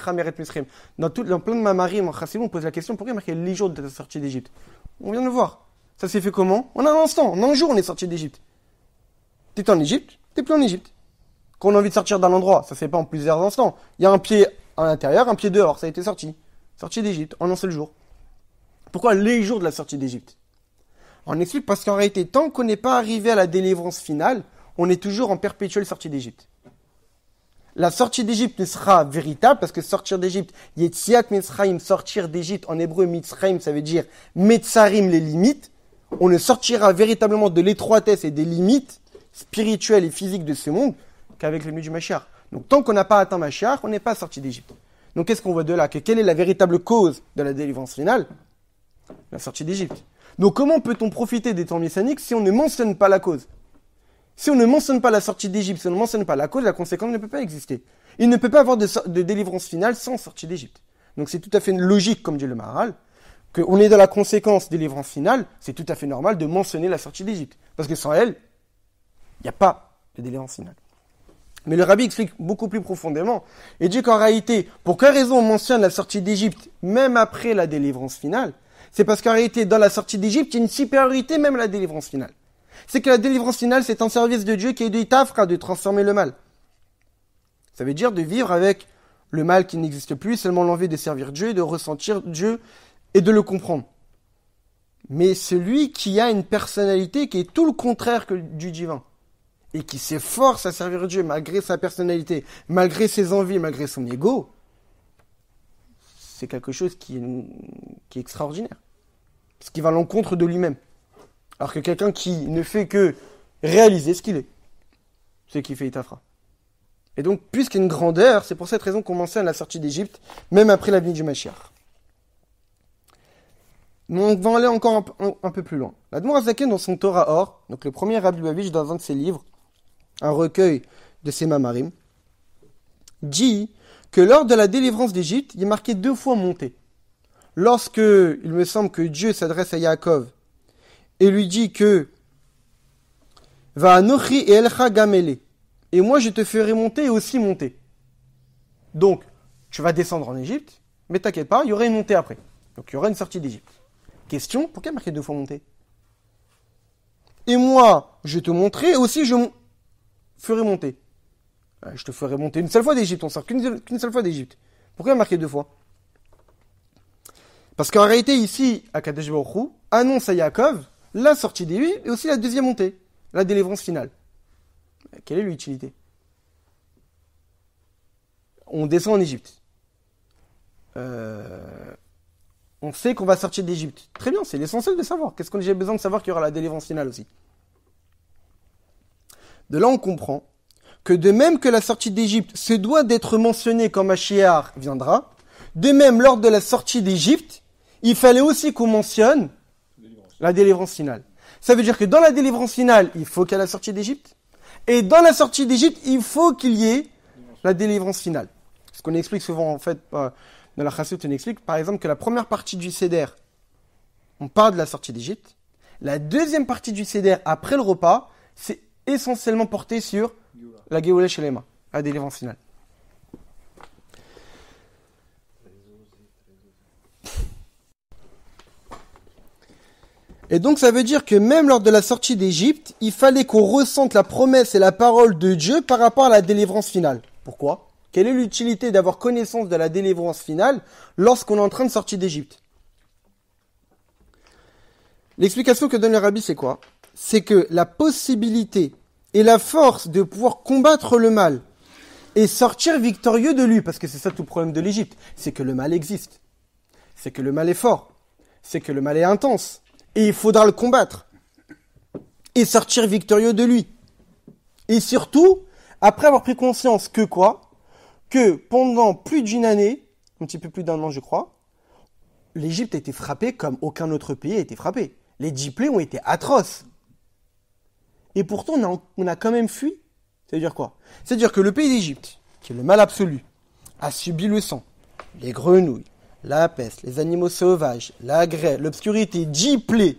Hameret Misrim. Dans, tout, dans plein de ma en on pose la question pourquoi il a marqué les jours de la sortie d'Égypte On vient de le voir. Ça s'est fait comment En un instant, en un jour, on est sorti d'Égypte. T'es en Égypte, t'es plus en Égypte qu'on a envie de sortir d'un endroit. Ça ne fait pas en plusieurs instants. Il y a un pied à l'intérieur, un pied dehors. Ça a été sorti. Sortie d'Égypte en un seul jour. Pourquoi les jours de la sortie d'Égypte On explique parce qu'en réalité, tant qu'on n'est pas arrivé à la délivrance finale, on est toujours en perpétuelle sortie d'Égypte. La sortie d'Égypte ne sera véritable parce que sortir d'Égypte, Yetziat Mitzrayim, sortir d'Égypte, en hébreu Mitzrayim, ça veut dire Metzarim, les limites. On ne sortira véritablement de l'étroitesse et des limites spirituelles et physiques de ce monde qu'avec les murs du Machiar. Donc tant qu'on n'a pas atteint Machiar, on n'est pas sorti d'Égypte. Donc qu'est-ce qu'on voit de là Quelle est la véritable cause de la délivrance finale La sortie d'Égypte. Donc comment peut-on profiter des temps messianiques si on ne mentionne pas la cause Si on ne mentionne pas la sortie d'Égypte, si on ne mentionne pas la cause, la conséquence ne peut pas exister. Il ne peut pas avoir de, délivrance finale sans sortie d'Égypte. Donc c'est tout à fait logique, comme dit le Maharal, qu'on est dans la conséquence délivrance finale, c'est tout à fait normal de mentionner la sortie d'Égypte. Parce que sans elle, il n'y a pas de délivrance finale. Mais le rabbi explique beaucoup plus profondément et dit qu'en réalité, pour quelle raison on mentionne la sortie d'Égypte même après la délivrance finale C'est parce qu'en réalité, dans la sortie d'Égypte, il y a une supériorité même à la délivrance finale. C'est que la délivrance finale, c'est un service de Dieu qui est de tafra, de transformer le mal. Ça veut dire de vivre avec le mal qui n'existe plus, seulement l'envie de servir Dieu, de ressentir Dieu et de le comprendre. Mais celui qui a une personnalité qui est tout le contraire que du divin et qui s'efforce à servir Dieu malgré sa personnalité, malgré ses envies, malgré son ego, c'est quelque chose qui est, extraordinaire. Ce qui va à l'encontre de lui-même. Alors que quelqu'un qui ne fait que réaliser ce qu'il est, c'est qui fait Itafra. Et donc, puisqu'il y a une grandeur, c'est pour cette raison qu'on mentionne la sortie d'Égypte, même après la vie du Mais On va aller encore un, peu plus loin. La Azaké, dans son Torah Or, donc le premier Rabbi Babich dans un de ses livres, un recueil de ces mamarim, dit que lors de la délivrance d'Égypte, il est marqué deux fois monté. Lorsque, il me semble que Dieu s'adresse à Yaakov et lui dit que Va Anochi et Elcha Gamele, et moi je te ferai monter et aussi monter. Donc, tu vas descendre en Égypte, mais t'inquiète pas, il y aura une montée après. Donc il y aura une sortie d'Égypte. Question, pourquoi marquer deux fois monter Et moi, je te montrerai, aussi je, ferai monter. Ah, je te ferai monter une seule fois d'Égypte, on sort qu'une seule fois d'Égypte. Pourquoi marquer deux fois Parce qu'en réalité, ici, à Kadesh Baruch annonce à Yaakov la sortie des et aussi la deuxième montée, la délivrance finale. Quelle est l'utilité On descend en Égypte. Euh, on sait qu'on va sortir d'Égypte. Très bien, c'est l'essentiel de savoir. Qu'est-ce qu'on a besoin de savoir qu'il y aura la délivrance finale aussi de là, on comprend que de même que la sortie d'Égypte se doit d'être mentionnée quand Machiar viendra, de même, lors de la sortie d'Égypte, il fallait aussi qu'on mentionne la délivrance finale. Ça veut dire que dans la délivrance finale, il faut qu'il y ait la sortie d'Égypte. Et dans la sortie d'Égypte, il faut qu'il y ait la délivrance finale. Ce qu'on explique souvent, en fait, euh, dans la chassoute, on explique, par exemple, que la première partie du cédère, on parle de la sortie d'Égypte. La deuxième partie du cédère après le repas, c'est essentiellement porté sur la les mains, la délivrance finale. Et donc ça veut dire que même lors de la sortie d'Égypte, il fallait qu'on ressente la promesse et la parole de Dieu par rapport à la délivrance finale. Pourquoi Quelle est l'utilité d'avoir connaissance de la délivrance finale lorsqu'on est en train de sortir d'Égypte L'explication que donne l'Arabie, c'est quoi c'est que la possibilité et la force de pouvoir combattre le mal et sortir victorieux de lui, parce que c'est ça tout le problème de l'Égypte, c'est que le mal existe, c'est que le mal est fort, c'est que le mal est intense, et il faudra le combattre et sortir victorieux de lui. Et surtout, après avoir pris conscience que quoi Que pendant plus d'une année, un petit peu plus d'un an je crois, l'Égypte a été frappée comme aucun autre pays a été frappé. Les dix ont été atroces. Et pourtant, on a, quand même fui. C'est-à-dire quoi C'est-à-dire que le pays d'Égypte, qui est le mal absolu, a subi le sang, les grenouilles, la peste, les animaux sauvages, la grêle, l'obscurité, dix plaies.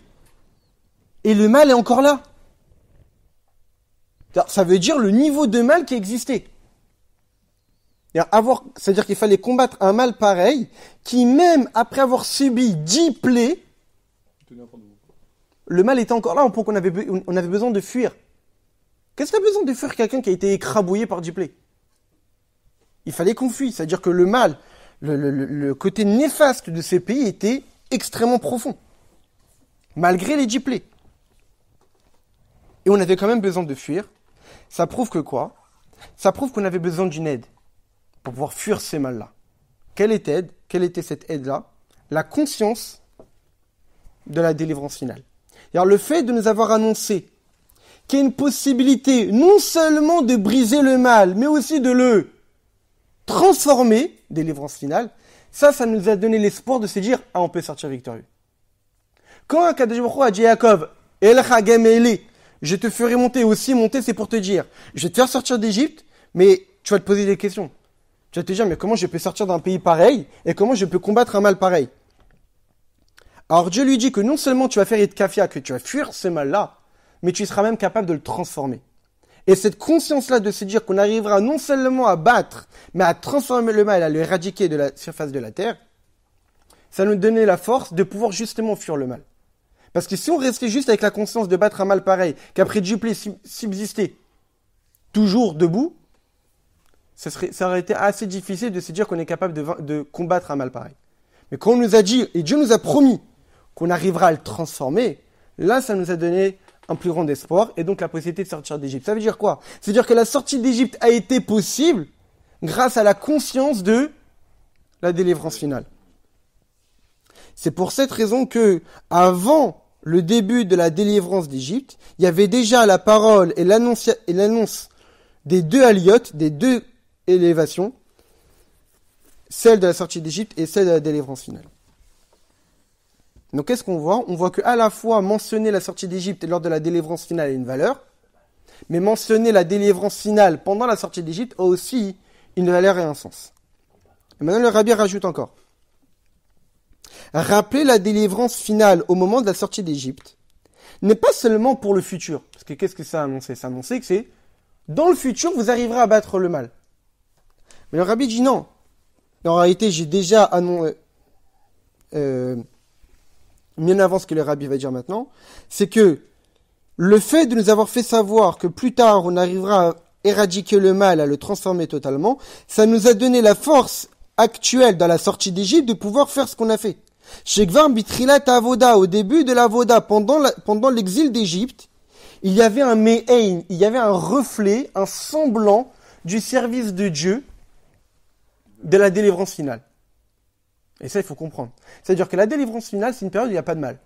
Et le mal est encore là. Ça veut dire le niveau de mal qui existait. C'est-à-dire qu'il fallait combattre un mal pareil qui, même après avoir subi dix plaies, le mal était encore là, on avait, on avait besoin de fuir. Qu'est-ce qu'il a besoin de fuir quelqu'un qui a été écrabouillé par du Il fallait qu'on fuit, c'est-à-dire que le mal, le, côté néfaste de ces pays était extrêmement profond, malgré les diplés. Et on avait quand même besoin de fuir. Ça prouve que quoi Ça prouve qu'on avait besoin d'une aide pour pouvoir fuir ces mal-là. Quelle était Quelle était cette aide-là La conscience de la délivrance finale le fait de nous avoir annoncé qu'il y a une possibilité non seulement de briser le mal, mais aussi de le transformer, délivrance finale, ça, ça nous a donné l'espoir de se dire, ah, on peut sortir victorieux. Quand a dit à Jacob, je te ferai monter aussi, monter, c'est pour te dire, je vais te faire sortir d'Égypte, mais tu vas te poser des questions. Tu vas te dire, mais comment je peux sortir d'un pays pareil et comment je peux combattre un mal pareil alors Dieu lui dit que non seulement tu vas faire Itkafia, que tu vas fuir ce mal-là, mais tu seras même capable de le transformer. Et cette conscience-là de se dire qu'on arrivera non seulement à battre, mais à transformer le mal, à l'éradiquer de la surface de la terre, ça nous donnait la force de pouvoir justement fuir le mal. Parce que si on restait juste avec la conscience de battre un mal pareil, qu'après Duplé subsister, toujours debout, ça, serait, ça aurait été assez difficile de se dire qu'on est capable de combattre un mal pareil. Mais quand on nous a dit, et Dieu nous a promis, qu'on arrivera à le transformer, là, ça nous a donné un plus grand espoir et donc la possibilité de sortir d'Égypte. Ça veut dire quoi cest à dire que la sortie d'Égypte a été possible grâce à la conscience de la délivrance finale. C'est pour cette raison que, avant le début de la délivrance d'Égypte, il y avait déjà la parole et l'annonce des deux aliotes, des deux élévations, celle de la sortie d'Égypte et celle de la délivrance finale. Donc qu'est-ce qu'on voit On voit qu'à la fois mentionner la sortie d'Égypte lors de la délivrance finale a une valeur, mais mentionner la délivrance finale pendant la sortie d'Égypte a aussi une valeur et un sens. Et maintenant le rabbi rajoute encore. Rappeler la délivrance finale au moment de la sortie d'Égypte n'est pas seulement pour le futur, parce que qu'est-ce que ça a Ça a que c'est dans le futur vous arriverez à battre le mal. Mais le rabbi dit non. En réalité, j'ai déjà annoncé... Euh, euh, bien avant ce que le rabbi va dire maintenant, c'est que le fait de nous avoir fait savoir que plus tard on arrivera à éradiquer le mal, à le transformer totalement, ça nous a donné la force actuelle dans la sortie d'Égypte de pouvoir faire ce qu'on a fait. Shekvar Bitrilat Avoda, au début de l'Avoda, pendant, pendant l'exil d'Égypte, il y avait un Mehein, il y avait un reflet, un semblant du service de Dieu de la délivrance finale. Et ça, il faut comprendre. C'est-à-dire que la délivrance finale, c'est une période où il n'y a pas de mal.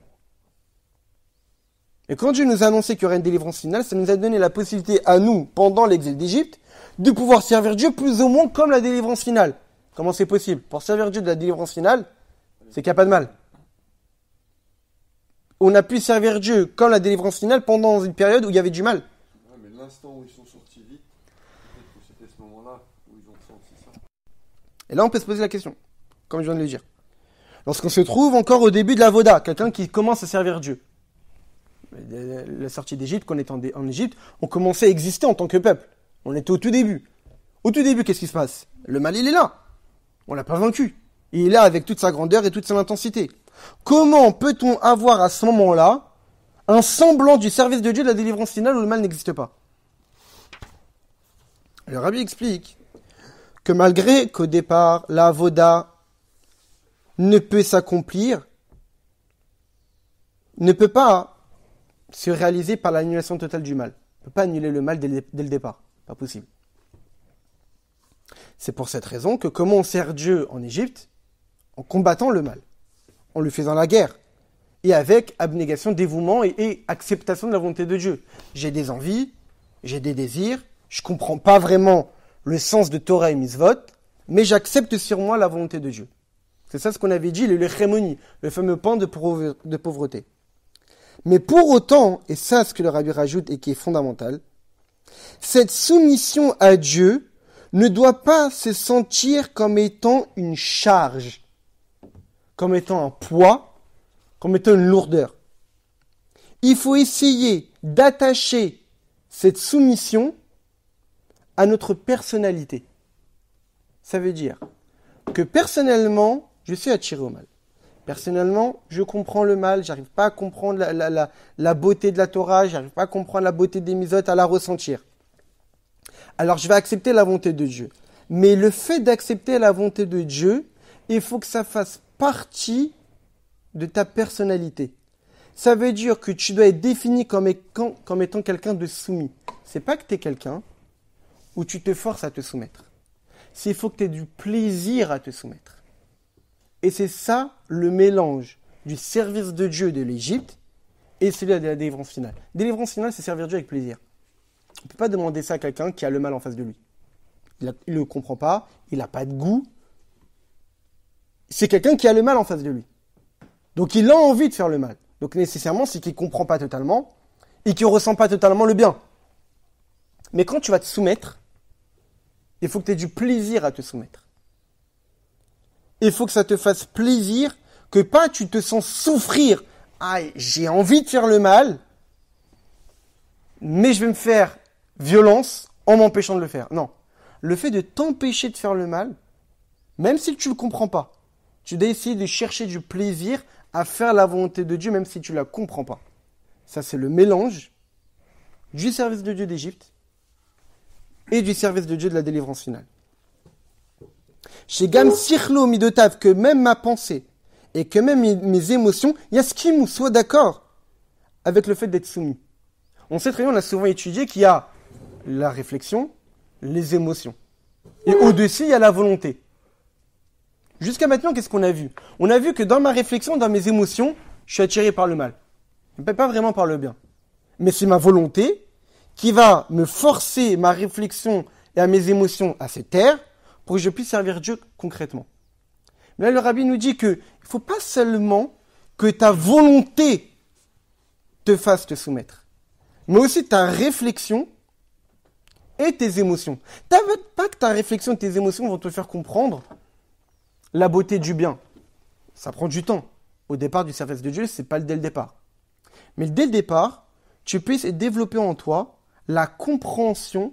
Et quand Dieu nous a annoncé qu'il y aurait une délivrance finale, ça nous a donné la possibilité à nous, pendant l'exil d'Égypte, de pouvoir servir Dieu plus ou moins comme la délivrance finale. Comment c'est possible Pour servir Dieu de la délivrance finale, c'est qu'il n'y a pas de mal. On a pu servir Dieu comme la délivrance finale pendant une période où il y avait du mal. mais l'instant où ils sont sortis vite, c'était ce moment-là où ils ont senti ça. Et là, on peut se poser la question comme je viens de le dire. Lorsqu'on se trouve encore au début de la Voda, quelqu'un qui commence à servir Dieu. La sortie d'Égypte, qu'on est en, Égypte, on commençait à exister en tant que peuple. On était au tout début. Au tout début, qu'est-ce qui se passe Le mal, il est là. On l'a pas vaincu. Il est là avec toute sa grandeur et toute son intensité. Comment peut-on avoir à ce moment-là un semblant du service de Dieu de la délivrance finale où le mal n'existe pas Le rabbi explique que malgré qu'au départ, la voda ne peut s'accomplir, ne peut pas se réaliser par l'annulation totale du mal. On ne peut pas annuler le mal dès le, départ. Pas possible. C'est pour cette raison que comment on sert Dieu en Égypte En combattant le mal, en lui faisant la guerre, et avec abnégation, dévouement et, acceptation de la volonté de Dieu. J'ai des envies, j'ai des désirs, je ne comprends pas vraiment le sens de Torah et Misvot, mais j'accepte sur moi la volonté de Dieu. C'est ça ce qu'on avait dit, le lechémoni, le fameux pan de, pauvreté. Mais pour autant, et ça ce que le rabbi rajoute et qui est fondamental, cette soumission à Dieu ne doit pas se sentir comme étant une charge, comme étant un poids, comme étant une lourdeur. Il faut essayer d'attacher cette soumission à notre personnalité. Ça veut dire que personnellement, je suis attiré au mal. Personnellement, je comprends le mal, j'arrive pas à comprendre la, beauté de la Torah, j'arrive pas à comprendre la beauté des misotes, à la ressentir. Alors je vais accepter la volonté de Dieu. Mais le fait d'accepter la volonté de Dieu, il faut que ça fasse partie de ta personnalité. Ça veut dire que tu dois être défini comme, étant, quelqu'un de soumis. C'est pas que tu es quelqu'un où tu te forces à te soumettre. C'est faut que tu aies du plaisir à te soumettre. Et c'est ça le mélange du service de Dieu de l'Égypte et celui de la délivrance finale. Délivrance finale, c'est servir Dieu avec plaisir. On ne peut pas demander ça à quelqu'un qui a le mal en face de lui. Il ne comprend pas, il n'a pas de goût. C'est quelqu'un qui a le mal en face de lui. Donc il a envie de faire le mal. Donc nécessairement, c'est qu'il ne comprend pas totalement et qu'il ne ressent pas totalement le bien. Mais quand tu vas te soumettre, il faut que tu aies du plaisir à te soumettre il faut que ça te fasse plaisir, que pas tu te sens souffrir. Ah, j'ai envie de faire le mal, mais je vais me faire violence en m'empêchant de le faire. Non. Le fait de t'empêcher de faire le mal, même si tu ne le comprends pas, tu dois essayer de chercher du plaisir à faire la volonté de Dieu, même si tu ne la comprends pas. Ça, c'est le mélange du service de Dieu d'Égypte et du service de Dieu de la délivrance finale. Chez Gam Sirlo Midotav, que même ma pensée et que même mes, émotions, Yaskim ou soit d'accord avec le fait d'être soumis. On sait très bien, on a souvent étudié qu'il y a la réflexion, les émotions. Et au-dessus, il y a la volonté. Jusqu'à maintenant, qu'est-ce qu'on a vu On a vu que dans ma réflexion, dans mes émotions, je suis attiré par le mal. Pas vraiment par le bien. Mais c'est ma volonté qui va me forcer ma réflexion et à mes émotions à se taire pour que je puisse servir Dieu concrètement. Mais là, le rabbi nous dit qu'il ne faut pas seulement que ta volonté te fasse te soumettre, mais aussi ta réflexion et tes émotions. Tu n'as pas que ta réflexion et tes émotions vont te faire comprendre la beauté du bien. Ça prend du temps. Au départ du service de Dieu, c'est pas le dès le départ. Mais dès le départ, tu puisses développer en toi la compréhension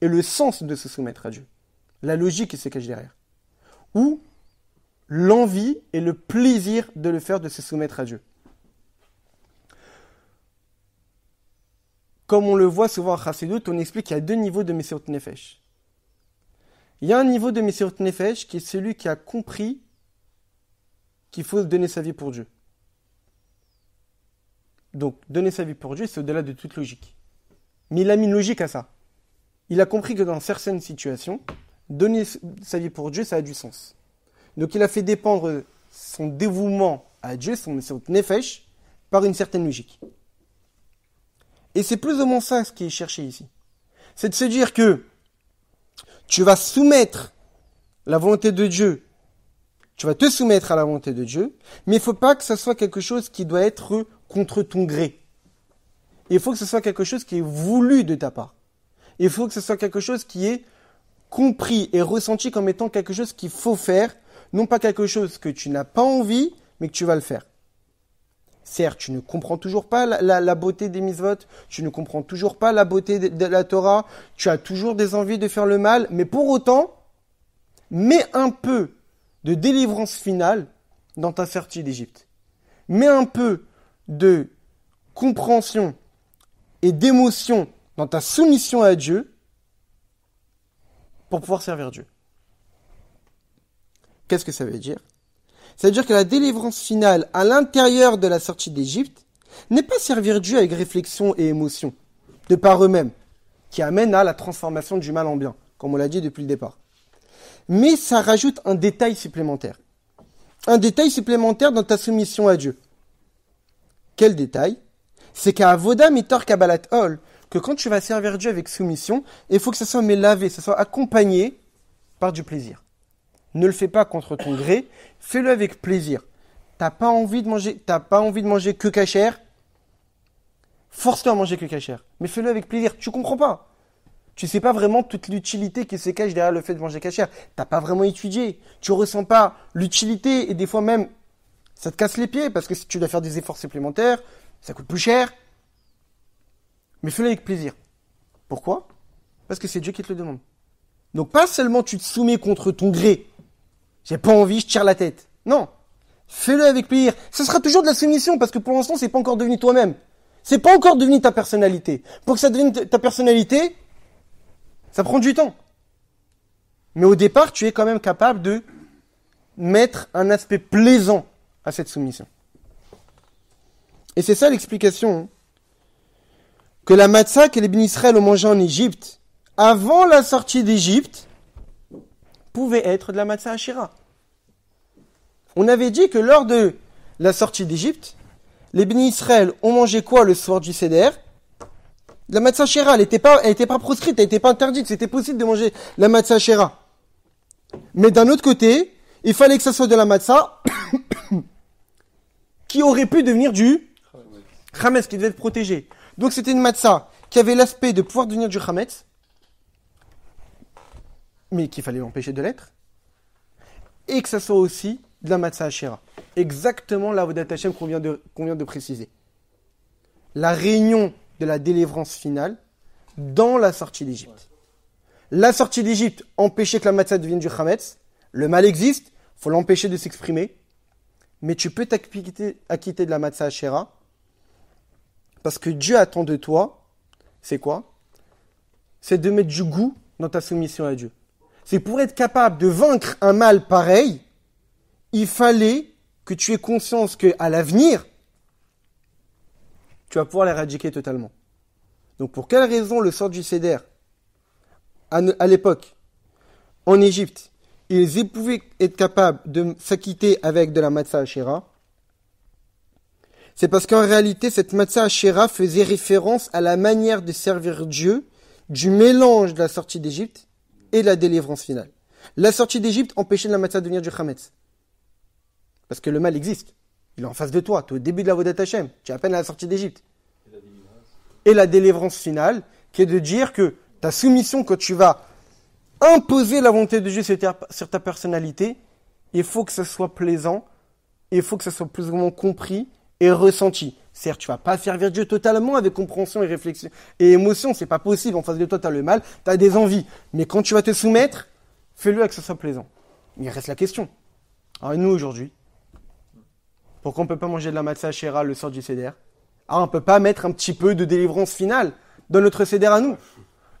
et le sens de se soumettre à Dieu la logique qui se cache derrière, ou l'envie et le plaisir de le faire, de se soumettre à Dieu. Comme on le voit souvent à Chassidut, on explique qu'il y a deux niveaux de Messiot Nefesh. Il y a un niveau de Messiot Nefesh qui est celui qui a compris qu'il faut donner sa vie pour Dieu. Donc, donner sa vie pour Dieu, c'est au-delà de toute logique. Mais il a mis une logique à ça. Il a compris que dans certaines situations, donner sa vie pour Dieu, ça a du sens. Donc il a fait dépendre son dévouement à Dieu, son, nefesh, par une certaine logique. Et c'est plus ou moins ça ce qui est cherché ici. C'est de se dire que tu vas soumettre la volonté de Dieu, tu vas te soumettre à la volonté de Dieu, mais il ne faut pas que ce soit quelque chose qui doit être contre ton gré. Il faut que ce soit quelque chose qui est voulu de ta part. Il faut que ce soit quelque chose qui est compris et ressenti comme étant quelque chose qu'il faut faire, non pas quelque chose que tu n'as pas envie, mais que tu vas le faire. Certes, tu ne comprends toujours pas la, beauté des misvotes, tu ne comprends toujours pas la beauté de, de, la Torah, tu as toujours des envies de faire le mal, mais pour autant, mets un peu de délivrance finale dans ta sortie d'Égypte. Mets un peu de compréhension et d'émotion dans ta soumission à Dieu, pour pouvoir servir Dieu. Qu'est-ce que ça veut dire Ça veut dire que la délivrance finale à l'intérieur de la sortie d'Égypte n'est pas servir Dieu avec réflexion et émotion, de par eux-mêmes, qui amène à la transformation du mal en bien, comme on l'a dit depuis le départ. Mais ça rajoute un détail supplémentaire. Un détail supplémentaire dans ta soumission à Dieu. Quel détail C'est qu'à Avoda Mitor Kabbalat Hol, que quand tu vas servir Dieu avec soumission, il faut que ça soit mais lavé, ça soit accompagné par du plaisir. Ne le fais pas contre ton gré, fais-le avec plaisir. T'as pas envie de manger, t'as pas envie de manger que cachère, force-toi à manger que cachère, mais fais-le avec plaisir. Tu comprends pas. Tu sais pas vraiment toute l'utilité qui se cache derrière le fait de manger cachère. T'as pas vraiment étudié. Tu ressens pas l'utilité et des fois même ça te casse les pieds parce que si tu dois faire des efforts supplémentaires, ça coûte plus cher mais fais-le avec plaisir. Pourquoi Parce que c'est Dieu qui te le demande. Donc pas seulement tu te soumets contre ton gré, j'ai pas envie, je tire la tête. Non, fais-le avec plaisir. Ce sera toujours de la soumission parce que pour l'instant c'est pas encore devenu toi-même. C'est pas encore devenu ta personnalité. Pour que ça devienne ta personnalité, ça prend du temps. Mais au départ, tu es quand même capable de mettre un aspect plaisant à cette soumission. Et c'est ça l'explication hein que la matzah que les Israël ont mangé en Égypte, avant la sortie d'Égypte, pouvait être de la matzah Ashira. On avait dit que lors de la sortie d'Égypte, les bénis Israël ont mangé quoi le soir du Seder La matzah Ashira elle n'était pas, pas proscrite, elle n'était pas interdite, c'était possible de manger la matzah Ashira. Mais d'un autre côté, il fallait que ça soit de la matzah [COUGHS] qui aurait pu devenir du Khametz, qui devait être protégé. Donc c'était une matzah qui avait l'aspect de pouvoir devenir du Khametz. mais qu'il fallait l'empêcher de l'être, et que ça soit aussi de la matzah Exactement la Vodat Hashem qu'on vient, de, préciser. La réunion de la délivrance finale dans la sortie d'Égypte. La sortie d'Égypte empêchait que la matzah devienne du Khametz. Le mal existe, faut l'empêcher de s'exprimer. Mais tu peux t'acquitter de la matzah Hashira parce que Dieu attend de toi, c'est quoi C'est de mettre du goût dans ta soumission à Dieu. C'est pour être capable de vaincre un mal pareil, il fallait que tu aies conscience qu'à l'avenir, tu vas pouvoir l'éradiquer totalement. Donc pour quelle raison le sort du Céder À, l'époque, en Égypte, ils pouvaient être capables de s'acquitter avec de la matzah c'est parce qu'en réalité, cette matzah Asherah faisait référence à la manière de servir Dieu du mélange de la sortie d'Égypte et la délivrance finale. La sortie d'Égypte empêchait la matzah de devenir du Khametz. Parce que le mal existe. Il est en face de toi. Tu au début de la Vodat Hashem. Tu es à peine à la sortie d'Égypte. Et la délivrance finale, qui est de dire que ta soumission, quand tu vas imposer la volonté de Dieu sur sur ta personnalité, il faut que ce soit plaisant, il faut que ce soit plus ou moins compris, et ressenti. Certes, tu vas pas servir Dieu totalement avec compréhension et réflexion et émotion, c'est pas possible. En face de toi, tu as le mal, tu as des envies. Mais quand tu vas te soumettre, fais-le avec que ce soit plaisant. Il reste la question. Alors, nous, aujourd'hui, pourquoi on peut pas manger de la matzah le sort du CDR Ah, on peut pas mettre un petit peu de délivrance finale dans notre CDR à nous.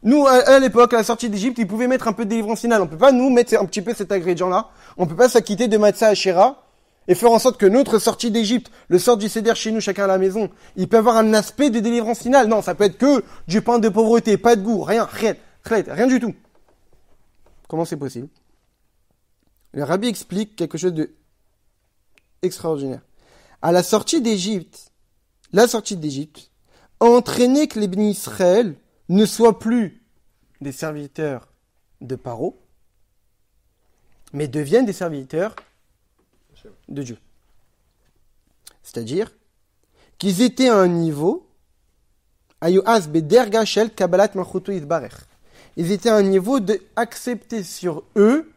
Nous, à, l'époque, à la sortie d'Égypte, ils pouvaient mettre un peu de délivrance finale. On peut pas nous mettre un petit peu cet ingrédient là On peut pas s'acquitter de matzah Shéra et faire en sorte que notre sortie d'Égypte, le sort du céder chez nous, chacun à la maison, il peut avoir un aspect de délivrance finale. Non, ça peut être que du pain de pauvreté, pas de goût, rien, rien, rien, du tout. Comment c'est possible Le rabbi explique quelque chose de extraordinaire. À la sortie d'Égypte, la sortie d'Égypte entraîné que les bénis Israël ne soient plus des serviteurs de Paro, mais deviennent des serviteurs de Dieu. C'est-à-dire qu'ils étaient à un niveau, ils étaient à un niveau d'accepter sur eux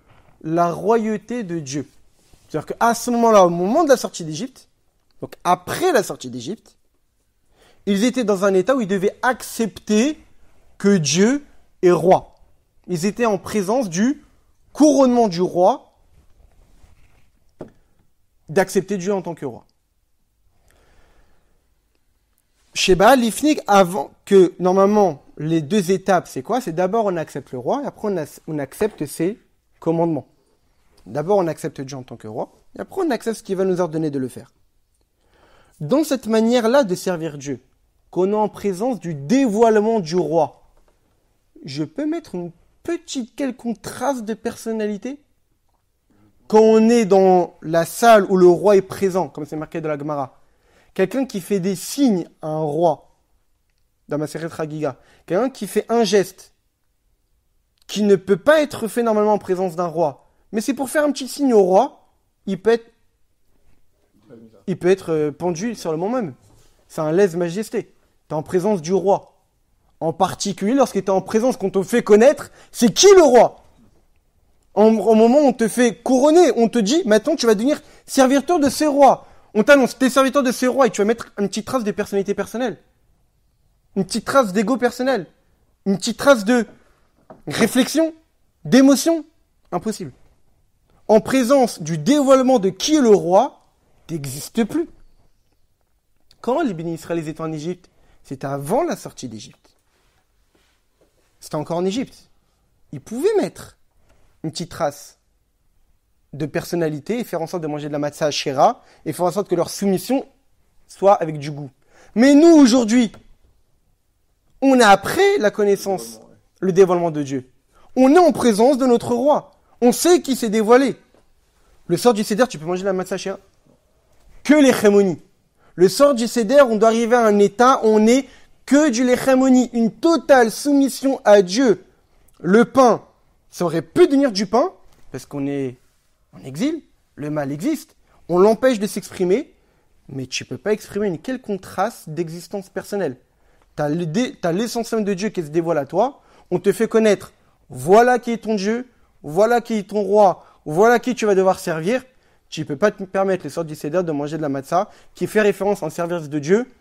la royauté de Dieu. C'est-à-dire qu'à ce moment-là, au moment de la sortie d'Égypte, donc après la sortie d'Égypte, ils étaient dans un état où ils devaient accepter que Dieu est roi. Ils étaient en présence du couronnement du roi d'accepter Dieu en tant que roi. Chez Baal avant que, normalement, les deux étapes, c'est quoi C'est d'abord on accepte le roi, et après on, on accepte ses commandements. D'abord on accepte Dieu en tant que roi, et après on accepte ce qu'il va nous ordonner de le faire. Dans cette manière-là de servir Dieu, qu'on est en présence du dévoilement du roi, je peux mettre une petite quelconque trace de personnalité quand on est dans la salle où le roi est présent, comme c'est marqué de la Gemara, quelqu'un qui fait des signes à un roi, dans ma série Tragiga, quelqu'un qui fait un geste, qui ne peut pas être fait normalement en présence d'un roi, mais c'est pour faire un petit signe au roi, il peut être, il peut être euh, pendu sur le moment même. C'est un lèse-majesté. T'es en présence du roi. En particulier lorsqu'il est en présence qu'on te fait connaître, c'est qui le roi au moment où on te fait couronner, on te dit, maintenant tu vas devenir serviteur de ces rois. On t'annonce, t'es serviteur de ces rois et tu vas mettre une petite trace de personnalité personnelle. Une petite trace d'ego personnel. Une petite trace de réflexion, d'émotion. Impossible. En présence du dévoilement de qui est le roi, t'existes plus. Quand les bénis Israël étaient en Égypte, c'était avant la sortie d'Égypte. C'était encore en Égypte. Ils pouvaient mettre une petite trace de personnalité et faire en sorte de manger de la matzah Shéra et faire en sorte que leur soumission soit avec du goût. Mais nous, aujourd'hui, on a après la connaissance, le dévoilement de Dieu. On est en présence de notre roi. On sait qui s'est dévoilé. Le sort du céder, tu peux manger de la matzah Shéra. Que les Le sort du céder, on doit arriver à un état, on est que du léchémonie, une totale soumission à Dieu. Le pain, ça aurait pu devenir du pain, parce qu'on est en exil, le mal existe, on l'empêche de s'exprimer, mais tu ne peux pas exprimer une quelconque trace d'existence personnelle. Tu as l'essence même de Dieu qui se dévoile à toi, on te fait connaître, voilà qui est ton Dieu, voilà qui est ton roi, voilà qui tu vas devoir servir. Tu ne peux pas te permettre, les sortes du Seder, de manger de la matzah, qui fait référence en service de Dieu.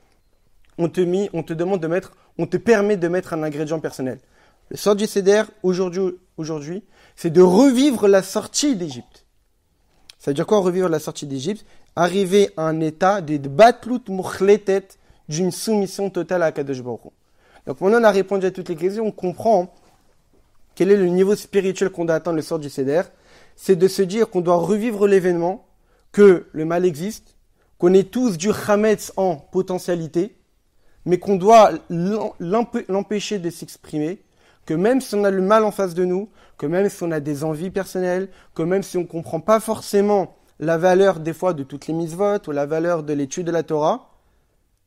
On te, on te demande de mettre, on te permet de mettre un ingrédient personnel. Le sort du CDR aujourd'hui, aujourd'hui c'est de revivre la sortie d'Égypte. Ça veut dire quoi revivre la sortie d'Égypte Arriver à un état de batlout moukhletet, d'une soumission totale à Kadosh Baruch Donc maintenant on a répondu à toutes les questions, on comprend quel est le niveau spirituel qu'on doit atteindre le sort du CDR. C'est de se dire qu'on doit revivre l'événement, que le mal existe, qu'on est tous du khametz » en potentialité, mais qu'on doit l'empêcher de s'exprimer, que même si on a le mal en face de nous, que même si on a des envies personnelles, que même si on ne comprend pas forcément la valeur des fois de toutes les mises-votes ou la valeur de l'étude de la Torah,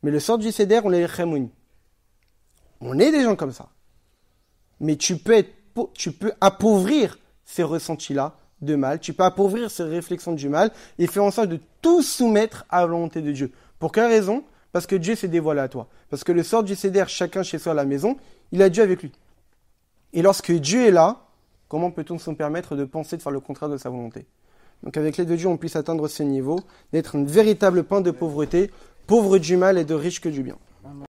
mais le sort du Seder, on est Khemoun. On est des gens comme ça. Mais tu peux, tu peux appauvrir ces ressentis-là de mal, tu peux appauvrir ces réflexions du mal et faire en sorte de tout soumettre à la volonté de Dieu. Pour quelle raison Parce que Dieu s'est dévoilé à toi. Parce que le sort du Seder, chacun chez soi à la maison, il a Dieu avec lui. Et lorsque Dieu est là, comment peut-on se permettre de penser de faire le contraire de sa volonté Donc avec l'aide de Dieu, on puisse atteindre ce niveau, d'être un véritable pain de pauvreté, pauvre du mal et de riche que du bien.